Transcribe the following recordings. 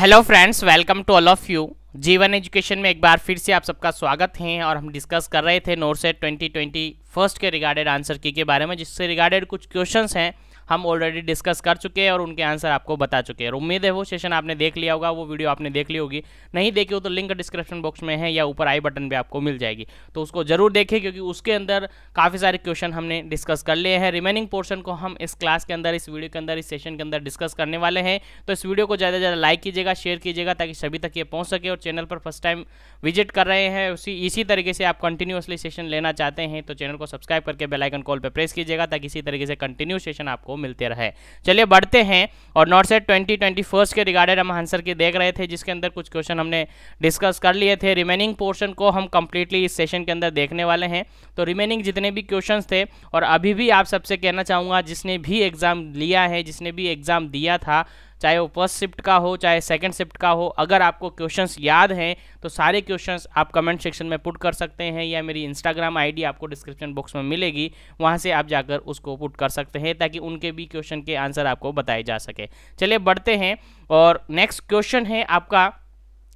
hello friends welcome to all of you Jeevan education में एक बार फिर से आप सबका स्वागत है और हम डिस्कस कर रहे थे NORCET twenty twenty first के रिगार्डेड आंसर की के बारे में जिससे रिगार्डेड कुछ क्वेश्चंस हैं हम ऑलरेडी डिस्कस कर चुके हैं और उनके आंसर आपको बता चुके हैं उम्मीद है वो सेशन आपने देख लिया होगा वो वीडियो आपने देख ली होगी नहीं देखी हो तो लिंक डिस्क्रिप्शन बॉक्स में है या ऊपर आई बटन पर आपको मिल जाएगी तो उसको जरूर देखें क्योंकि उसके अंदर काफ़ी सारे क्वेश्चन हमने डिस्कस कर लिए हैं रिमेनिंग पोर्शन को हम इस क्लास के अंदर इस वीडियो के अंदर इस सेशन के अंदर डिस्कस करने वाले हैं तो इस वीडियो को ज़्यादा से ज़्यादा लाइक कीजिएगा शेयर कीजिएगा ताकि सभी तक ये पहुँच सके और चैनल पर फर्स्ट टाइम विजिट कर रहे हैं उसी इसी तरीके से आप कंटिन्यूसली सेशन लेना चाहते हैं तो चैनल को सब्सक्राइब करके बेलाइकन कॉल पर प्रेस कीजिएगा ताकि इसी तरीके से कंटिन्यू सेशन आपको मिलते रहे चलिए बढ़ते हैं और NORCET twenty twenty first के रिगार्डेड हम आंसर के देख रहे थे जिसके अंदर कुछ क्वेश्चन हमने डिस्कस कर लिए थे रिमेनिंग पोर्शन को हम कंप्लीटली इस सेशन के अंदर देखने वाले हैं तो रिमेनिंग जितने भी क्वेश्चन थे और अभी भी आप सबसे कहना चाहूँगा जिसने भी एग्ज़ाम लिया है जिसने भी एग्ज़ाम दिया था चाहे वो फर्स्ट शिफ्ट का हो चाहे सेकेंड शिफ्ट का हो अगर आपको क्वेश्चंस याद हैं तो सारे क्वेश्चंस आप कमेंट सेक्शन में पुट कर सकते हैं या मेरी इंस्टाग्राम आईडी आपको डिस्क्रिप्शन बॉक्स में मिलेगी वहाँ से आप जाकर उसको पुट कर सकते हैं ताकि उनके भी क्वेश्चन के आंसर आपको बताए जा सके चलिए बढ़ते हैं और नेक्स्ट क्वेश्चन है आपका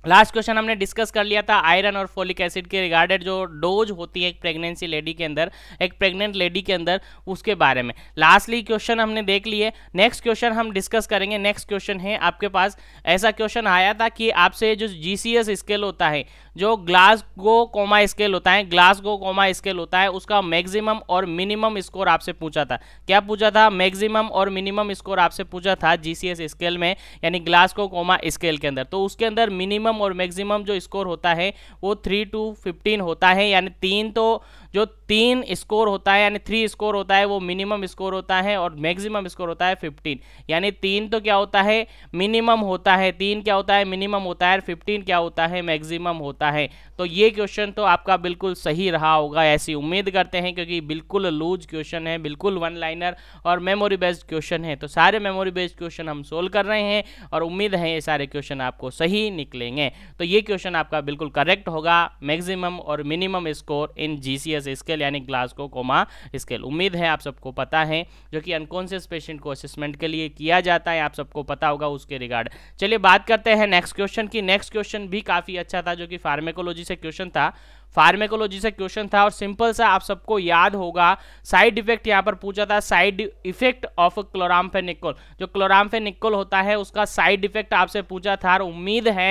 लास्ट क्वेश्चन हमने डिस्कस कर लिया था आयरन और फोलिक एसिड के रिगार्डेड जो डोज होती है एक प्रेगनेंसी लेडी के अंदर एक प्रेग्नेंट लेडी के अंदर उसके बारे में लास्टली क्वेश्चन हमने देख लिए नेक्स्ट क्वेश्चन हम डिस्कस करेंगे नेक्स्ट क्वेश्चन है आपके पास ऐसा क्वेश्चन आया था कि आपसे जो जी स्केल होता है जो ग्लासगो कोमा स्केल होता है ग्लासगो कोमा स्केल होता है उसका मैक्सिमम और मिनिमम स्कोर आपसे पूछा था क्या पूछा था मैक्सिमम और मिनिमम स्कोर आपसे पूछा था जीसीएस स्केल में यानी ग्लासगो कोमा स्केल के अंदर तो उसके अंदर मिनिमम और मैक्सिमम जो स्कोर होता है वो थ्री टू फिफ्टीन होता है यानी तीन तो जो तीन स्कोर होता है यानी थ्री स्कोर होता है वो मिनिमम स्कोर होता है और मैक्सिमम स्कोर होता है फिफ्टीन यानी तीन तो क्या होता है मिनिमम होता है तीन क्या होता है मिनिमम होता है फिफ्टीन क्या होता है मैक्सिमम होता है तो ये क्वेश्चन तो आपका बिल्कुल सही रहा होगा ऐसी उम्मीद करते हैं क्योंकि बिल्कुल लूज क्वेश्चन है बिल्कुल वन लाइनर और मेमोरी बेस्ड क्वेश्चन है तो सारे मेमोरी बेस्ड क्वेश्चन हम सोल्व कर रहे हैं और उम्मीद है ये सारे क्वेश्चन आपको सही निकलेंगे तो ये क्वेश्चन आपका बिल्कुल करेक्ट होगा मैक्सिमम और minimum score in G scale यानी ग्लासको कोमा स्केल उम्मीद है आप सबको पता है जो कि अनकॉन्सियस पेशेंट को असिस्मेंट के लिए किया जाता है आप सबको पता होगा उसके रिगार्ड चलिए बात करते हैं नेक्स्ट क्वेश्चन की नेक्स्ट क्वेश्चन भी काफ़ी अच्छा था जो कि फार्मेकोलॉजी से क्वेश्चन था फार्मेकोलॉजी से क्वेश्चन था और सिंपल सा आप सबको याद होगा साइड इफेक्ट यहाँ पर पूछा था साइड इफेक्ट ऑफ क्लोराम्फेनिकोल जो क्लोराम्फेनिकोल होता है उसका साइड इफेक्ट आपसे पूछा था और उम्मीद है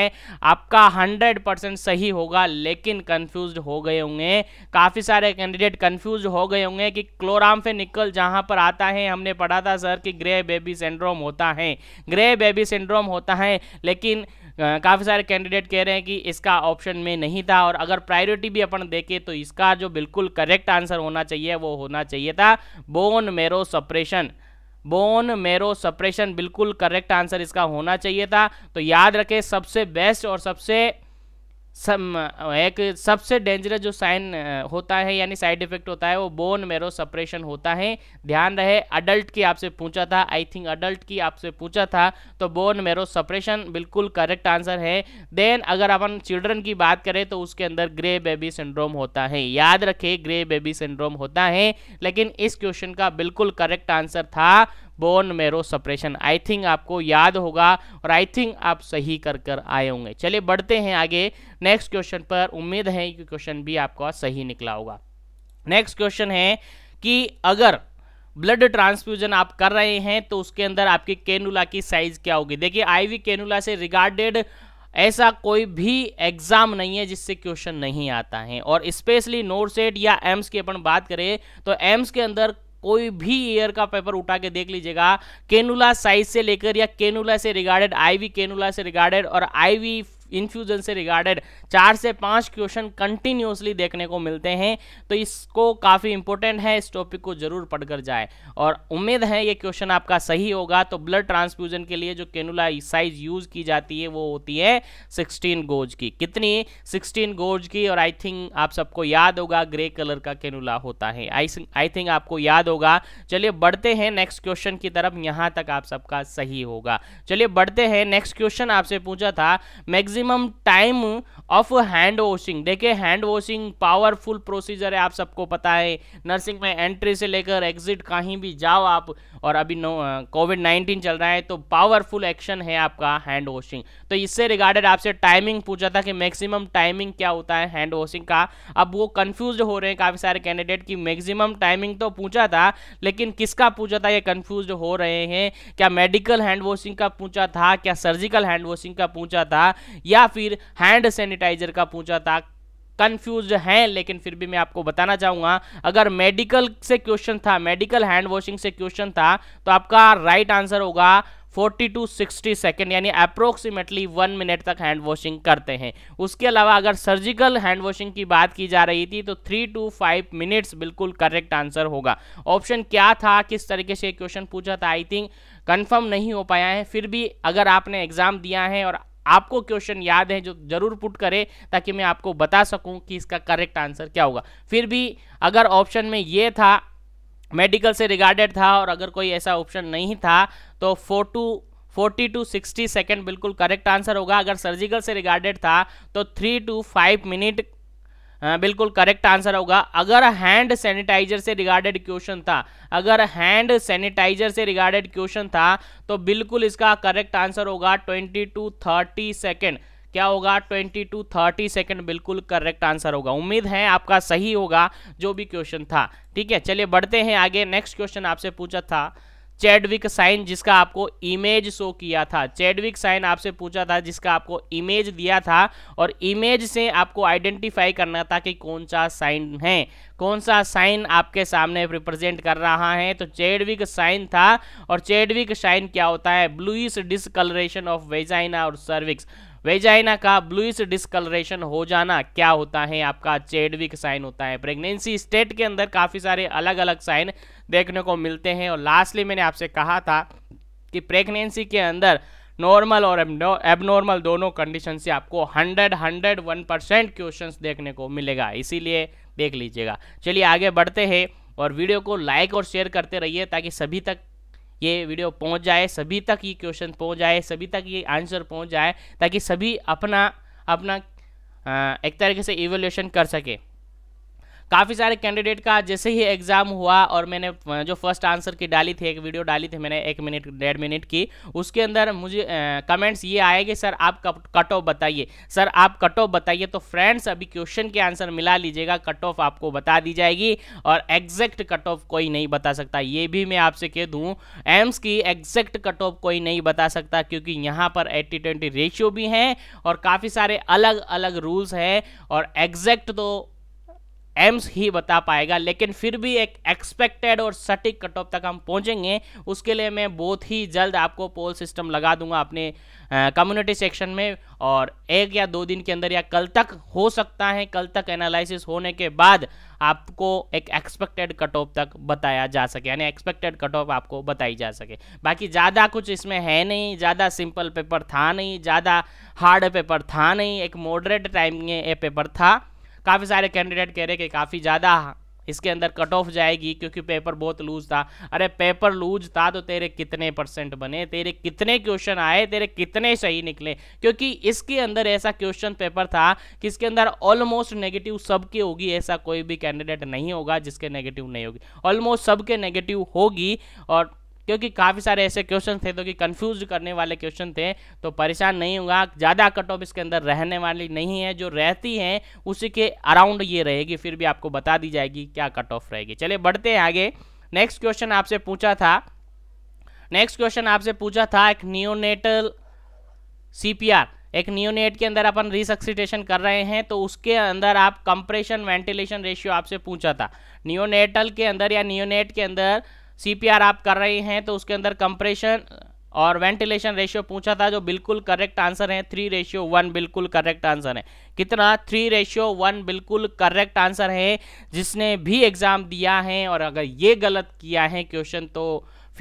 आपका 100 परसेंट सही होगा लेकिन कंफ्यूज हो गए होंगे काफ़ी सारे कैंडिडेट कंफ्यूज हो गए होंगे कि क्लोराम्फेनिकल जहाँ पर आता है हमने पढ़ा था सर कि ग्रे बेबी सिंड्रोम होता है ग्रे बेबी सिंड्रोम होता है लेकिन काफ़ी सारे कैंडिडेट कह रहे हैं कि इसका ऑप्शन में नहीं था और अगर प्रायोरिटी भी अपन देखें तो इसका जो बिल्कुल करेक्ट आंसर होना चाहिए वो होना चाहिए था bone marrow suppression bone marrow suppression बिल्कुल करेक्ट आंसर इसका होना चाहिए था तो याद रखें सबसे बेस्ट और सबसे सम एक सबसे डेंजरस जो साइन होता है यानी साइड इफेक्ट होता है वो बोन मेरो सप्रेशन होता है ध्यान रहे अडल्ट की आपसे पूछा था आई थिंक अडल्ट की आपसे पूछा था तो बोन मेरो सप्रेशन बिल्कुल करेक्ट आंसर है देन अगर अपन चिल्ड्रन की बात करें तो उसके अंदर ग्रे बेबी सिंड्रोम होता है याद रखे ग्रे बेबी सिंड्रोम होता है लेकिन इस क्वेश्चन का बिल्कुल करेक्ट आंसर था bone marrow suppression I think आपको याद होगा और आई थिंक आप सही कर कर आए होंगे चलिए बढ़ते हैं आगे नेक्स्ट क्वेश्चन पर उम्मीद है कि क्वेश्चन भी आपका सही निकला होगा नेक्स्ट क्वेश्चन है कि अगर ब्लड ट्रांसफ्यूजन आप कर रहे हैं तो उसके अंदर आपकी कैनुला की साइज क्या होगी देखिए आईवी कैनुला से रिगार्डेड ऐसा कोई भी एग्जाम नहीं है जिससे क्वेश्चन नहीं आता है और स्पेशली नोरसेट या एम्स की अपन बात करें तो एम्स के अंदर कोई भी ईयर का पेपर उठा के देख लीजिएगा केनुला साइज से लेकर या केनुला से रिगार्डेड आईवी केनुला से रिगार्डेड और आईवी इन्फ्यूजन से रिगार्डेड चार से पांच क्वेश्चन कंटिन्यूसली देखने को मिलते हैं तो इसको काफ़ी इंपॉर्टेंट है इस टॉपिक को जरूर पढ़कर जाए और उम्मीद है ये क्वेश्चन आपका सही होगा तो ब्लड ट्रांसफ्यूजन के लिए जो कैनुला साइज यूज की जाती है वो होती है सिक्सटीन गोज की कितनी सिक्सटीन गोज की और आई थिंक आप सबको याद होगा ग्रे कलर का कैनुला होता है आई थिंक आपको याद होगा चलिए बढ़ते हैं नेक्स्ट क्वेश्चन की तरफ यहां तक आप सबका सही होगा चलिए बढ़ते हैं नेक्स्ट क्वेश्चन आपसे पूछा था मैगजीन maximum time of hand washing देखिए हैंड वॉशिंग पावरफुल प्रोसीजर है आप सबको पता है नर्सिंग में एंट्री से लेकर एग्जिट कहीं भी जाओ आप और अभी नो कोविड नाइन्टीन चल रहा है तो पावरफुल एक्शन है आपका हैंड वॉशिंग तो इससे रिगार्डेड आपसे टाइमिंग पूछा था कि मैक्सिमम टाइमिंग क्या होता है हैंड वॉशिंग का अब वो कन्फ्यूज हो रहे हैं काफ़ी सारे कैंडिडेट की मैक्सिमम टाइमिंग तो पूछा था लेकिन किसका पूछा था ये कन्फ्यूज हो रहे हैं क्या मेडिकल हैंड वॉशिंग का पूछा था क्या सर्जिकल हैंड वॉशिंग का पूछा था या फिर हैंड सैनिटाइजर का पूछा था कंफ्यूज हैं लेकिन फिर भी मैं आपको बताना चाहूंगा अगर मेडिकल से क्वेश्चन था मेडिकल हैंड वॉशिंग से क्वेश्चन था तो आपका राइट आंसर होगा 40 टू 60 सेकेंड यानी अप्रोक्सीमेटली वन मिनट तक हैंड वॉशिंग करते हैं उसके अलावा अगर सर्जिकल हैंड वॉशिंग की बात की जा रही थी तो थ्री टू फाइव मिनट्स बिल्कुल करेक्ट आंसर होगा ऑप्शन क्या था किस तरीके से क्वेश्चन पूछा था आई थिंक कंफर्म नहीं हो पाया है फिर भी अगर आपने एग्जाम दिया है और आपको क्वेश्चन याद है जो जरूर पुट करें ताकि मैं आपको बता सकूं कि इसका करेक्ट आंसर क्या होगा फिर भी अगर ऑप्शन में ये था मेडिकल से रिगार्डेड था और अगर कोई ऐसा ऑप्शन नहीं था तो four to forty to sixty second बिल्कुल करेक्ट आंसर होगा अगर सर्जिकल से रिगार्डेड था तो थ्री टू फाइव मिनट हाँ, बिल्कुल करेक्ट आंसर होगा अगर हैंड सैनिटाइजर से रिगार्डेड क्वेश्चन था अगर हैंड सैनिटाइजर से रिगार्डेड क्वेश्चन था तो बिल्कुल इसका करेक्ट आंसर होगा ट्वेंटी टू थर्टी सेकेंड क्या होगा ट्वेंटी टू थर्टी सेकेंड बिल्कुल करेक्ट आंसर होगा उम्मीद है आपका सही होगा जो भी क्वेश्चन था ठीक है चलिए बढ़ते हैं आगे नेक्स्ट क्वेश्चन आपसे पूछा था चैडविक साइन जिसका आपको इमेज शो किया था चैडविक साइन आपसे पूछा था जिसका आपको इमेज दिया था और इमेज से आपको आइडेंटिफाई करना था कि कौन सा साइन है कौन सा साइन आपके सामने रिप्रेजेंट कर रहा है तो चेडविक साइन था और चैडविक साइन क्या होता है ब्लूइस डिसकलरेशन ऑफ वेजाइना और सर्विक्स वेजाइना का ब्लूइस डिसकलरेशन हो जाना क्या होता है आपका चेडविक साइन होता है प्रेगनेंसी स्टेट के अंदर काफ़ी सारे अलग अलग साइन देखने को मिलते हैं और लास्टली मैंने आपसे कहा था कि प्रेगनेंसी के अंदर नॉर्मल और एबनॉर्मल दोनों कंडीशन से आपको 100 वन परसेंट क्वेश्चन देखने को मिलेगा इसीलिए देख लीजिएगा चलिए आगे बढ़ते हैं और वीडियो को लाइक और शेयर करते रहिए ताकि सभी तक ये वीडियो पहुंच जाए सभी तक ये क्वेश्चन पहुंच जाए सभी तक ये आंसर पहुंच जाए ताकि सभी अपना अपना एक तरीके से इवोल्यूशन कर सके काफ़ी सारे कैंडिडेट का जैसे ही एग्ज़ाम हुआ और मैंने जो फर्स्ट आंसर की डाली थी एक वीडियो डाली थी मैंने एक मिनट डेढ़ मिनट की उसके अंदर मुझे कमेंट्स ये आए कि सर आप कट ऑफ बताइए सर आप कट ऑफ बताइए तो फ्रेंड्स अभी क्वेश्चन के आंसर मिला लीजिएगा कट ऑफ आपको बता दी जाएगी और एग्जैक्ट कट ऑफ कोई नहीं बता सकता ये भी मैं आपसे कह दूँ एम्स की एग्जैक्ट कट ऑफ कोई नहीं बता सकता क्योंकि यहाँ पर एट्टी ट्वेंटी रेशियो भी हैं और काफ़ी सारे अलग अलग रूल्स हैं और एग्जैक्ट तो एम्स ही बता पाएगा लेकिन फिर भी एक एक्सपेक्टेड और सटीक कट ऑफ तक हम पहुंचेंगे उसके लिए मैं बहुत ही जल्द आपको पोल सिस्टम लगा दूंगा अपने कम्युनिटी सेक्शन में और एक या दो दिन के अंदर या कल तक हो सकता है कल तक एनालिसिस होने के बाद आपको एक एक्सपेक्टेड कट ऑफ तक बताया जा सके यानी एक्सपेक्टेड कट ऑफ आपको बताई जा सके बाकी ज़्यादा कुछ इसमें है नहीं ज़्यादा सिंपल पेपर था नहीं ज़्यादा हार्ड पेपर था नहीं एक मॉडरेट टाइम में ये पेपर था काफ़ी सारे कैंडिडेट कह रहे कि काफ़ी ज़्यादा इसके अंदर कट ऑफ जाएगी क्योंकि पेपर बहुत लूज था अरे पेपर लूज था तो तेरे कितने परसेंट बने तेरे कितने क्वेश्चन आए तेरे कितने सही निकले क्योंकि इसके अंदर ऐसा क्वेश्चन पेपर था कि इसके अंदर ऑलमोस्ट नेगेटिव सबके होगी ऐसा कोई भी कैंडिडेट नहीं होगा जिसके नेगेटिव नहीं होगी ऑलमोस्ट सबके नेगेटिव होगी और क्योंकि काफ़ी सारे ऐसे क्वेश्चन थे जो कि कन्फ्यूज करने वाले क्वेश्चन थे तो परेशान नहीं होगा ज़्यादा कट ऑफ इसके अंदर रहने वाली नहीं है जो रहती है उसी के अराउंड ये रहेगी फिर भी आपको बता दी जाएगी क्या कट ऑफ रहेगी चलिए बढ़ते हैं आगे नेक्स्ट क्वेश्चन आपसे पूछा था नेक्स्ट क्वेश्चन आपसे पूछा था एक नियोनेटल सीपीआर एक नियोनेट के अंदर अपन रिसक्सीटेशन कर रहे हैं तो उसके अंदर आप कंप्रेशन वेंटिलेशन रेशियो आपसे पूछा था नियोनेटल के अंदर या नियोनेट के अंदर सीपीआर आप कर रहे हैं तो उसके अंदर कंप्रेशन और वेंटिलेशन रेशियो पूछा था जो बिल्कुल करेक्ट आंसर है थ्री रेशियो वन बिल्कुल करेक्ट आंसर है कितना थ्री रेशियो वन बिल्कुल करेक्ट आंसर है जिसने भी एग्ज़ाम दिया है और अगर ये गलत किया है क्वेश्चन तो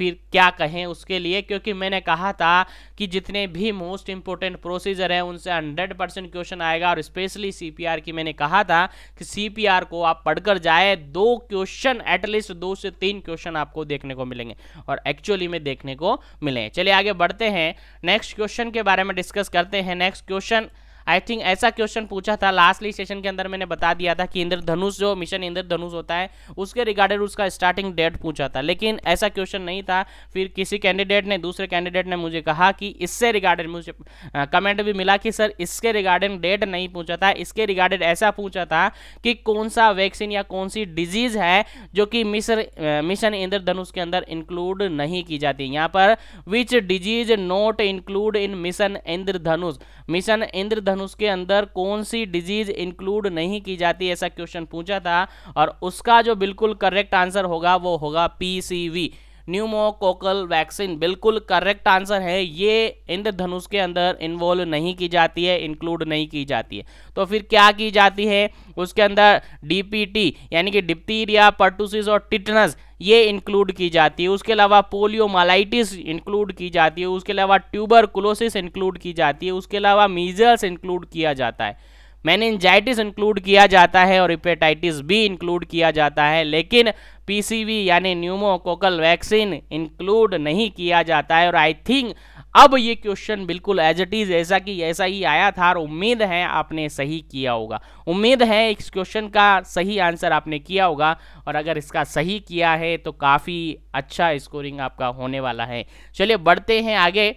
फिर क्या कहें उसके लिए क्योंकि मैंने कहा था कि जितने भी मोस्ट इंपॉर्टेंट प्रोसीजर हैं उनसे 100 परसेंट क्वेश्चन आएगा और स्पेशली सीपीआर की मैंने कहा था कि सीपीआर को आप पढ़कर जाए दो क्वेश्चन एटलीस्ट दो से तीन क्वेश्चन आपको देखने को मिलेंगे और एक्चुअली में देखने को मिले चलिए आगे बढ़ते हैं नेक्स्ट क्वेश्चन के बारे में डिस्कस करते हैं नेक्स्ट क्वेश्चन आई थिंक ऐसा क्वेश्चन पूछा था लास्टली सेशन के अंदर मैंने बता दिया था कि इंद्रधनुष जो मिशन इंद्रधनुष होता है उसके रिगार्डेड उसका स्टार्टिंग डेट पूछा था लेकिन ऐसा क्वेश्चन नहीं था फिर किसी कैंडिडेट ने दूसरे कैंडिडेट ने मुझे कहा कि इससे रिगार्डेड मुझे कमेंट भी मिला कि सर इसके रिगार्डिंग डेट नहीं पूछा था इसके रिगार्डेड ऐसा पूछा था कि कौन सा वैक्सीन या कौन सी डिजीज़ है जो कि मिशन मिशन इंद्रधनुष के अंदर इंक्लूड नहीं की जाती यहाँ पर which disease not include in mission Indradhanush mission Indradhanush कारण उसके अंदर कौन सी डिजीज इंक्लूड नहीं की जाती ऐसा क्वेश्चन पूछा था और उसका जो बिल्कुल करेक्ट आंसर होगा वो होगा पीसीवी न्यूमोकोकल वैक्सीन बिल्कुल करेक्ट आंसर है ये इंद्रधनुष के अंदर इन्वॉल्व नहीं की जाती है इंक्लूड नहीं की जाती है तो फिर क्या की जाती है उसके अंदर डीपीटी यानी कि डिप्टीरिया पर्टूसिस और टिटनस ये इंक्लूड की जाती है उसके अलावा पोलियोमालाइटिस इंक्लूड की जाती है उसके अलावा क्लोसिस इंक्लूड की जाती है उसके अलावा मीजल्स इंक्लूड किया जाता है मैनजाइटिस इंक्लूड किया जाता है और हिपेटाइटिस भी इंक्लूड किया जाता है लेकिन पीसीवी यानी न्यूमोकोकल वैक्सीन इंक्लूड नहीं किया जाता है और आई थिंक अब ये क्वेश्चन बिल्कुल एज इट इज़ ऐसा कि ऐसा ही आया था और उम्मीद है आपने सही किया होगा उम्मीद है इस क्वेश्चन का सही आंसर आपने किया होगा और अगर इसका सही किया है तो काफ़ी अच्छा स्कोरिंग आपका होने वाला है चलिए बढ़ते हैं आगे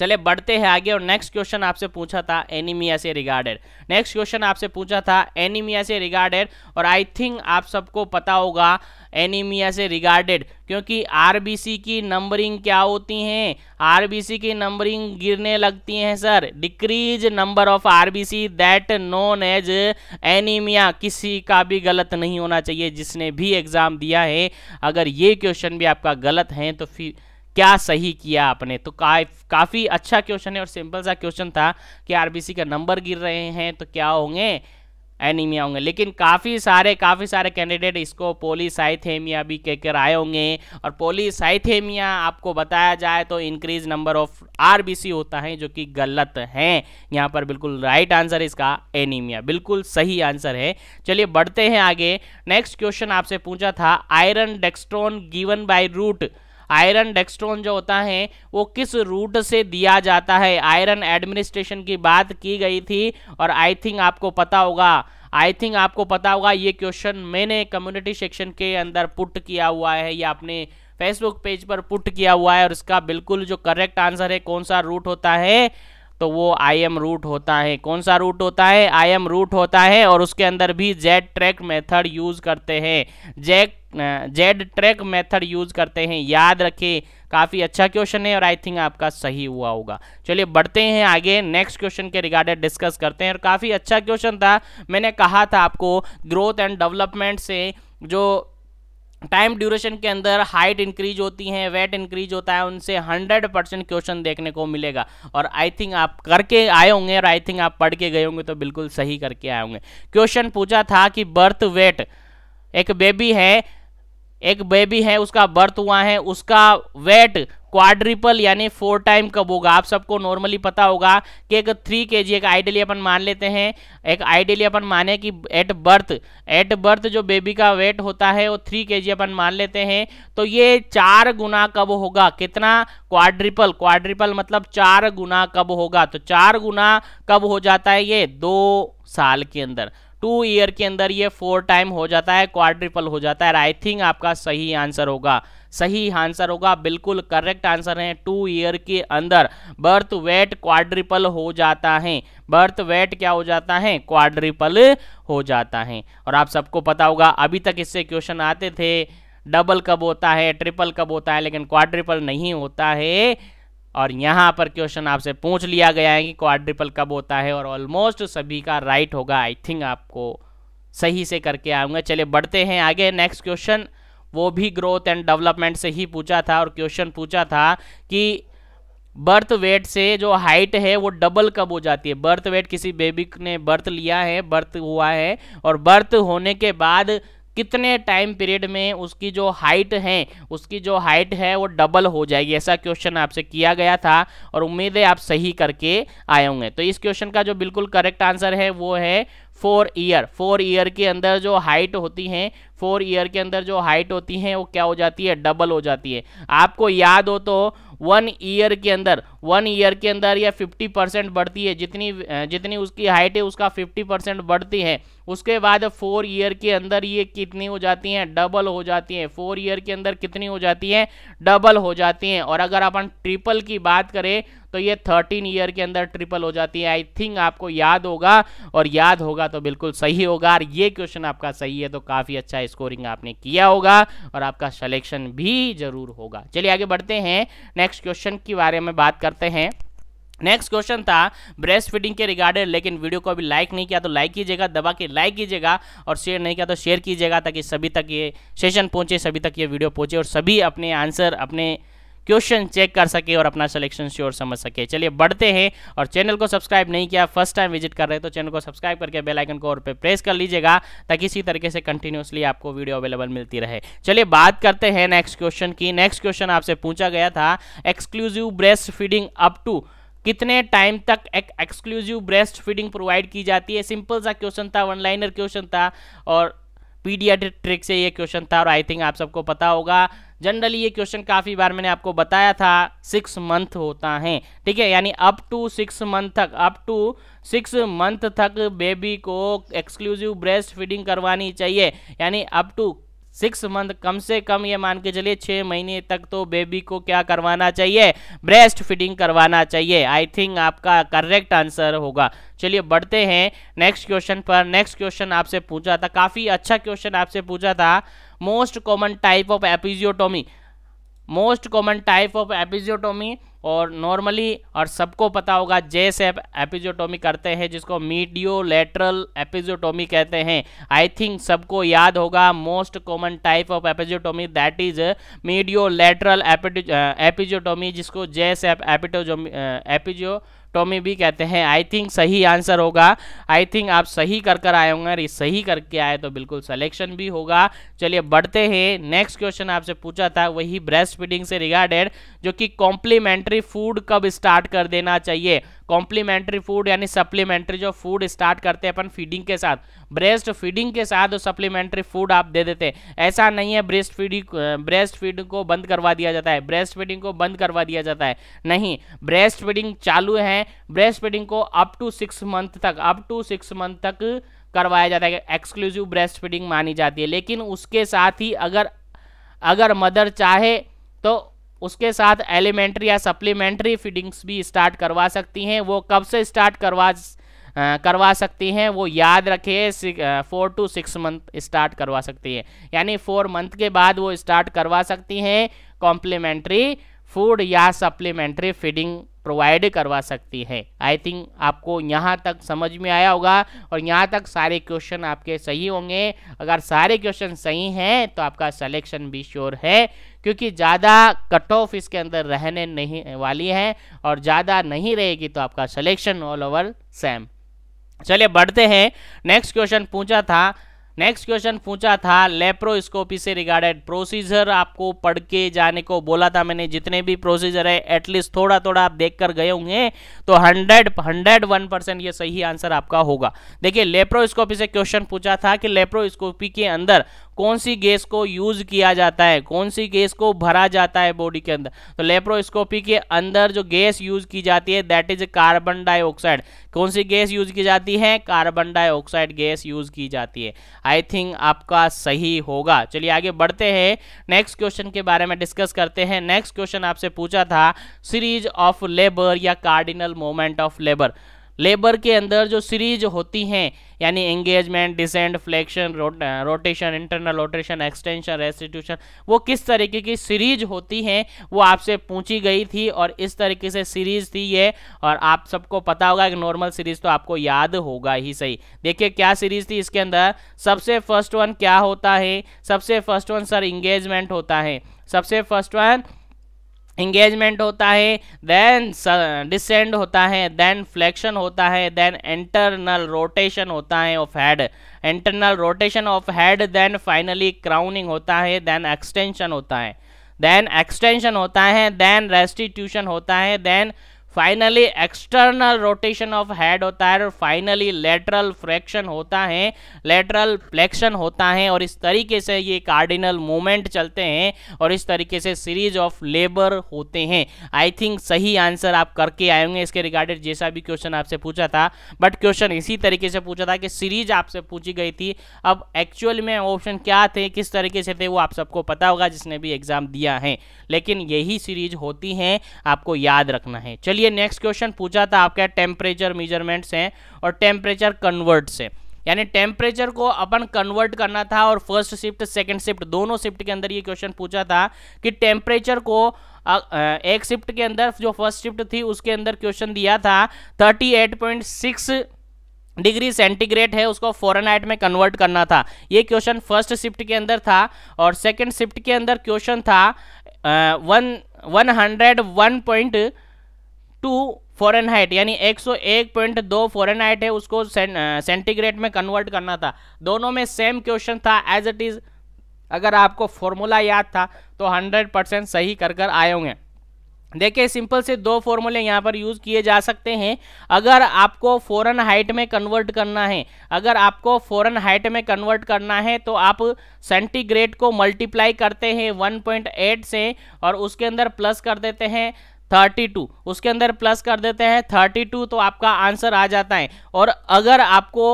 चले बढ़ते हैं आगे और नेक्स्ट क्वेश्चन आपसे पूछा था एनीमिया से रिगार्डेड नेक्स्ट क्वेश्चन आपसे पूछा था एनीमिया से रिगार्डेड और आई थिंक आप सबको पता होगा एनीमिया से रिगार्डेड क्योंकि आरबीसी की नंबरिंग क्या होती हैं आरबीसी की नंबरिंग गिरने लगती हैं sir decrease number of RBC that known as anaemia किसी का भी गलत नहीं होना चाहिए जिसने भी एग्ज़ाम दिया है अगर ये क्वेश्चन भी आपका गलत है तो फिर क्या सही किया आपने तो का, काफ़ी अच्छा क्वेश्चन है और सिंपल सा क्वेश्चन था कि आरबीसी का नंबर गिर रहे हैं तो क्या होंगे एनीमिया होंगे लेकिन काफ़ी सारे काफ़ी सारे कैंडिडेट इसको पोलीसाइथेमिया भी कहकर आए होंगे और पोलीसाइथेमिया आपको बताया जाए तो इंक्रीज नंबर ऑफ आरबीसी होता है जो कि गलत है यहाँ पर बिल्कुल राइट आंसर इसका एनीमिया बिल्कुल सही आंसर है चलिए बढ़ते हैं आगे नेक्स्ट क्वेश्चन आपसे पूछा था iron dextran given by route iron dextran जो होता है वो किस रूट से दिया जाता है आयरन एडमिनिस्ट्रेशन की बात की गई थी और आई थिंक आपको पता होगा आई थिंक आपको पता होगा ये क्वेश्चन मैंने कम्युनिटी सेक्शन के अंदर पुट किया हुआ है या अपने फेसबुक पेज पर पुट किया हुआ है और इसका बिल्कुल जो करेक्ट आंसर है कौन सा रूट होता है तो वो आई एम रूट होता है कौन सा रूट होता है आई एम रूट होता है और उसके अंदर भी जेड ट्रैक मेथड यूज़ करते हैं जैक जेड ट्रैक मेथड यूज़ करते हैं याद रखें काफ़ी अच्छा क्वेश्चन है और आई थिंक आपका सही हुआ होगा चलिए बढ़ते हैं आगे नेक्स्ट क्वेश्चन के रिगार्डेड डिस्कस करते हैं और काफ़ी अच्छा क्वेश्चन था मैंने कहा था आपको ग्रोथ एंड डेवलपमेंट से जो टाइम ड्यूरेशन के अंदर हाइट इंक्रीज होती है वेट इंक्रीज होता है उनसे 100 परसेंट क्वेश्चन देखने को मिलेगा और आई थिंक आप करके आए होंगे और आई थिंक आप पढ़ के गए होंगे तो बिल्कुल सही करके आए होंगे क्वेश्चन पूछा था कि बर्थ वेट एक बेबी है एक बेबी है उसका बर्थ हुआ है उसका वेट क्वाड्रिपल यानी फोर टाइम कब होगा आप सबको नॉर्मली पता होगा कि एक थ्री के जी एक आइडियली अपन मान लेते हैं एक आइडियली अपन माने कि एट बर्थ एट बर्थ जो बेबी का वेट होता है वो थ्री के जी अपन मान लेते हैं तो ये चार गुना कब होगा कितना क्वाड्रिपल क्वाड्रिपल मतलब चार गुना कब होगा तो चार गुना कब हो जाता है ये दो साल के अंदर टू ईयर के अंदर ये फोर टाइम हो जाता है क्वाड्रिपल हो जाता है आई थिंक आपका सही आंसर होगा सही आंसर होगा बिल्कुल करेक्ट आंसर है टू ईयर के अंदर बर्थ वेट क्वाड्रिपल हो जाता है बर्थ वेट क्या हो जाता है क्वाड्रिपल हो जाता है और आप सबको पता होगा अभी तक इससे क्वेश्चन आते थे डबल कब होता है ट्रिपल कब होता है लेकिन क्वाड्रिपल नहीं होता है और यहाँ पर क्वेश्चन आपसे पूछ लिया गया है कि क्वाड्रिपल कब होता है और ऑलमोस्ट सभी का राइट होगा आई थिंक आपको सही से करके आऊँगा चलिए बढ़ते हैं आगे नेक्स्ट क्वेश्चन वो भी ग्रोथ एंड डेवलपमेंट से ही पूछा था और क्वेश्चन पूछा था कि बर्थ वेट से जो हाइट है वो डबल कब हो जाती है बर्थ वेट किसी बेबी ने बर्थ लिया है बर्थ हुआ है और बर्थ होने के बाद कितने टाइम पीरियड में उसकी जो हाइट है उसकी जो हाइट है वो डबल हो जाएगी ऐसा क्वेश्चन आपसे किया गया था और उम्मीद है आप सही करके आए होंगे तो इस क्वेश्चन का जो बिल्कुल करेक्ट आंसर है वो है फोर ईयर फोर ईयर के अंदर जो हाइट होती है फोर ईयर के अंदर जो हाइट होती है वो क्या हो जाती है डबल हो जाती है आपको याद हो तो वन ईयर के अंदर वन ईयर के अंदर या फिफ्टी परसेंट बढ़ती है जितनी जितनी उसकी हाइट है उसका फिफ्टी परसेंट बढ़ती है उसके बाद फोर ईयर के अंदर ये कितनी हो जाती हैं डबल हो जाती हैं फोर ईयर के अंदर कितनी हो जाती हैं डबल हो जाती हैं और अगर अपन ट्रिपल की बात करें तो ये थर्टीन ईयर के अंदर ट्रिपल हो जाती है आई थिंक आपको याद होगा और याद होगा तो बिल्कुल सही होगा और ये क्वेश्चन आपका सही है तो काफ़ी अच्छा स्कोरिंग आपने किया होगा और आपका सलेक्शन भी जरूर होगा चलिए आगे बढ़ते हैं नेक्स्ट क्वेश्चन के बारे में बात करते हैं नेक्स्ट क्वेश्चन था ब्रेस्ट फीडिंग के रिगार्डेड लेकिन वीडियो को अभी लाइक नहीं किया तो लाइक कीजिएगा दबा के लाइक कीजिएगा और शेयर नहीं किया तो शेयर कीजिएगा ताकि सभी तक ये सेशन पहुंचे सभी तक ये वीडियो पहुंचे और सभी अपने आंसर अपने क्वेश्चन चेक कर सके और अपना सिलेक्शन श्योर समझ सके चलिए बढ़ते हैं और चैनल को सब्सक्राइब नहीं किया फर्स्ट टाइम विजिट कर रहे हैं तो चैनल को सब्सक्राइब करके बेल आइकन को और पे प्रेस कर लीजिएगा ताकि इसी तरीके से कंटिन्यूसली आपको वीडियो अवेलेबल मिलती रहे चलिए बात करते हैं नेक्स्ट क्वेश्चन की नेक्स्ट क्वेश्चन आपसे पूछा गया था exclusive breast feeding up to कितने टाइम तक एक एक्सक्लूसिव ब्रेस्ट फीडिंग प्रोवाइड की जाती है सिंपल सा क्वेश्चन था वन लाइनर क्वेश्चन था और पीडियाट्रिक ट्रिक से ये क्वेश्चन था और आई थिंक आप सबको पता होगा जनरली ये क्वेश्चन काफ़ी बार मैंने आपको बताया था सिक्स मंथ होता है ठीक है यानी अप टू सिक्स मंथ तक अप टू सिक्स मंथ तक बेबी को एक्सक्लूसिव ब्रेस्ट फीडिंग करवानी चाहिए यानी अप टू सिक्स मंथ कम से कम ये मान के चलिए छः महीने तक तो बेबी को क्या करवाना चाहिए ब्रेस्ट फीडिंग करवाना चाहिए आई थिंक आपका करेक्ट आंसर होगा चलिए बढ़ते हैं नेक्स्ट क्वेश्चन पर नेक्स्ट क्वेश्चन आपसे पूछा था काफ़ी अच्छा क्वेश्चन आपसे पूछा था most common type of episiotomy most common type of episiotomy और नॉर्मली और सबको पता होगा जैसे एपिजियोटोमी करते हैं जिसको मीडियो लेटरल एपिजियोटोमी कहते हैं आई थिंक सबको याद होगा most common type of episiotomy that is medio lateral episiotomy जिसको जैसे एपिटोजोमी एपिजियो टॉमी भी कहते हैं आई थिंक सही आंसर होगा आई थिंक आप सही कर कर आए होंगे ये सही करके आए तो बिल्कुल सलेक्शन भी होगा चलिए बढ़ते हैं नेक्स्ट क्वेश्चन आपसे पूछा था वही ब्रेस्ट फीडिंग से रिगार्डेड जो कि कॉम्प्लीमेंट्री फूड कब स्टार्ट कर देना चाहिए कॉम्प्लीमेंट्री फूड यानी सप्लीमेंट्री जो फूड स्टार्ट करते हैं अपन फीडिंग के साथ ब्रेस्ट फीडिंग के साथ सप्लीमेंट्री फूड आप दे देते हैं ऐसा नहीं है ब्रेस्ट फीडिंग ब्रेस्ट फीडिंग को बंद करवा दिया जाता है ब्रेस्ट फीडिंग को बंद करवा दिया जाता है नहीं ब्रेस्ट फीडिंग चालू है ब्रेस्ट फीडिंग को अप टू सिक्स मंथ तक अप टू सिक्स मंथ तक करवाया जाता है एक्सक्लूसिव ब्रेस्ट फीडिंग मानी जाती है लेकिन उसके साथ ही अगर अगर मदर चाहे तो उसके साथ एलिमेंट्री या सप्लीमेंट्री फीडिंग्स भी स्टार्ट करवा सकती हैं वो कब से स्टार्ट करवा करवा सकती हैं वो याद रखे four to six month start करवा सकती है यानी फोर मंथ के बाद वो स्टार्ट करवा सकती हैं कॉम्प्लीमेंट्री फूड या सप्लीमेंट्री फीडिंग प्रोवाइड करवा सकती है आई थिंक आपको यहाँ तक समझ में आया होगा और यहाँ तक सारे क्वेश्चन आपके सही होंगे अगर सारे क्वेश्चन सही हैं तो आपका सलेक्शन भी श्योर है क्योंकि ज़्यादा कट ऑफ इसके अंदर रहने नहीं वाली है और ज़्यादा नहीं रहेगी तो आपका सिलेक्शन ऑल ओवर सेम चलिए बढ़ते हैं नेक्स्ट क्वेश्चन पूछा था नेक्स्ट क्वेश्चन पूछा था लेप्रोस्कोपी से रिगार्डेड प्रोसीजर आपको पढ़ के जाने को बोला था मैंने जितने भी प्रोसीजर है एटलीस्ट थोड़ा थोड़ा आप देख कर गए होंगे तो हंड्रेड हंड्रेड वन परसेंट ये सही आंसर आपका होगा देखिए लेप्रोस्कोपी से क्वेश्चन पूछा था कि लेप्रोस्कोपी के अंदर कौन सी गैस को यूज किया जाता है कौन सी गैस को भरा जाता है बॉडी के अंदर तो लेप्रोस्कोपी के अंदर जो गैस यूज की जाती है दैट इज कार्बन डाइऑक्साइड कौन सी गैस यूज की जाती है कार्बन डाइऑक्साइड गैस यूज की जाती है आई थिंक आपका सही होगा चलिए आगे बढ़ते हैं नेक्स्ट क्वेश्चन के बारे में डिस्कस करते हैं नेक्स्ट क्वेश्चन आपसे पूछा था सीरीज ऑफ लेबर या cardinal moment of labour labour के अंदर जो सीरीज होती हैं यानी engagement descent flexion rotation internal rotation extension restitution वो किस तरीके की सीरीज होती हैं वो आपसे पूछी गई थी और इस तरीके से सीरीज थी ये और आप सबको पता होगा कि नॉर्मल सीरीज तो आपको याद होगा ही सही देखिए क्या सीरीज थी इसके अंदर सबसे फर्स्ट वन क्या होता है सबसे फर्स्ट वन सर इंगेजमेंट होता है सबसे फर्स्ट वन इंगेजमेंट होता है देन डिसेंड होता है देन फ्लेक्शन होता है देन इंटरनल रोटेशन होता है of head internal rotation of head then finally crowning होता है देन एक्सटेंशन होता है देन एक्सटेंशन होता है देन रेस्टिट्यूशन होता है then finally external rotation of head होता है और फाइनली लेटरल फ्रैक्शन होता है लेटरल फ्लैक्शन होता है और इस तरीके से ये कार्डिनल मूवमेंट चलते हैं और इस तरीके से सीरीज ऑफ लेबर होते हैं आई थिंक सही आंसर आप करके आए होंगे इसके रिगार्डेड जैसा भी क्वेश्चन आपसे पूछा था बट क्वेश्चन इसी तरीके से पूछा था कि सीरीज आपसे पूछी गई थी अब एक्चुअल में ऑप्शन क्या थे किस तरीके से थे वो आप सबको पता होगा जिसने भी एग्जाम दिया है लेकिन यही सीरीज होती हैं आपको याद रखना है चलिए चलिए नेक्स्ट क्वेश्चन पूछा था आपका टेम्परेचर मेजरमेंट से और टेम्परेचर कन्वर्ट से यानी टेम्परेचर को अपन कन्वर्ट करना था और फर्स्ट शिफ्ट सेकंड शिफ्ट दोनों शिफ्ट के अंदर ये क्वेश्चन पूछा था कि टेम्परेचर को एक शिफ्ट के अंदर जो फर्स्ट शिफ्ट थी उसके अंदर क्वेश्चन दिया था 38.6 डिग्री सेंटीग्रेड है उसको फॉरनहाइट में कन्वर्ट करना था ये क्वेश्चन फर्स्ट शिफ्ट के अंदर था और सेकेंड शिफ्ट के अंदर क्वेश्चन था one one hundred one point two fahrenheit यानी 101.2 फॉरन हाइट है उसको सेंटीग्रेड में कन्वर्ट करना था दोनों में सेम क्वेश्चन था एज इट इज़ अगर आपको फॉर्मूला याद था तो 100 परसेंट सही कर कर आए होंगे देखिए सिंपल से दो फॉर्मूले यहाँ पर यूज़ किए जा सकते हैं अगर आपको फ़ौरन हाइट में कन्वर्ट करना है अगर आपको फ़ौरन हाइट में कन्वर्ट करना है तो आप सेंटीग्रेड को मल्टीप्लाई करते हैं 1.8 से और उसके अंदर प्लस कर देते हैं थर्टी टू उसके अंदर प्लस कर देते हैं थर्टी टू तो आपका आंसर आ जाता है और अगर आपको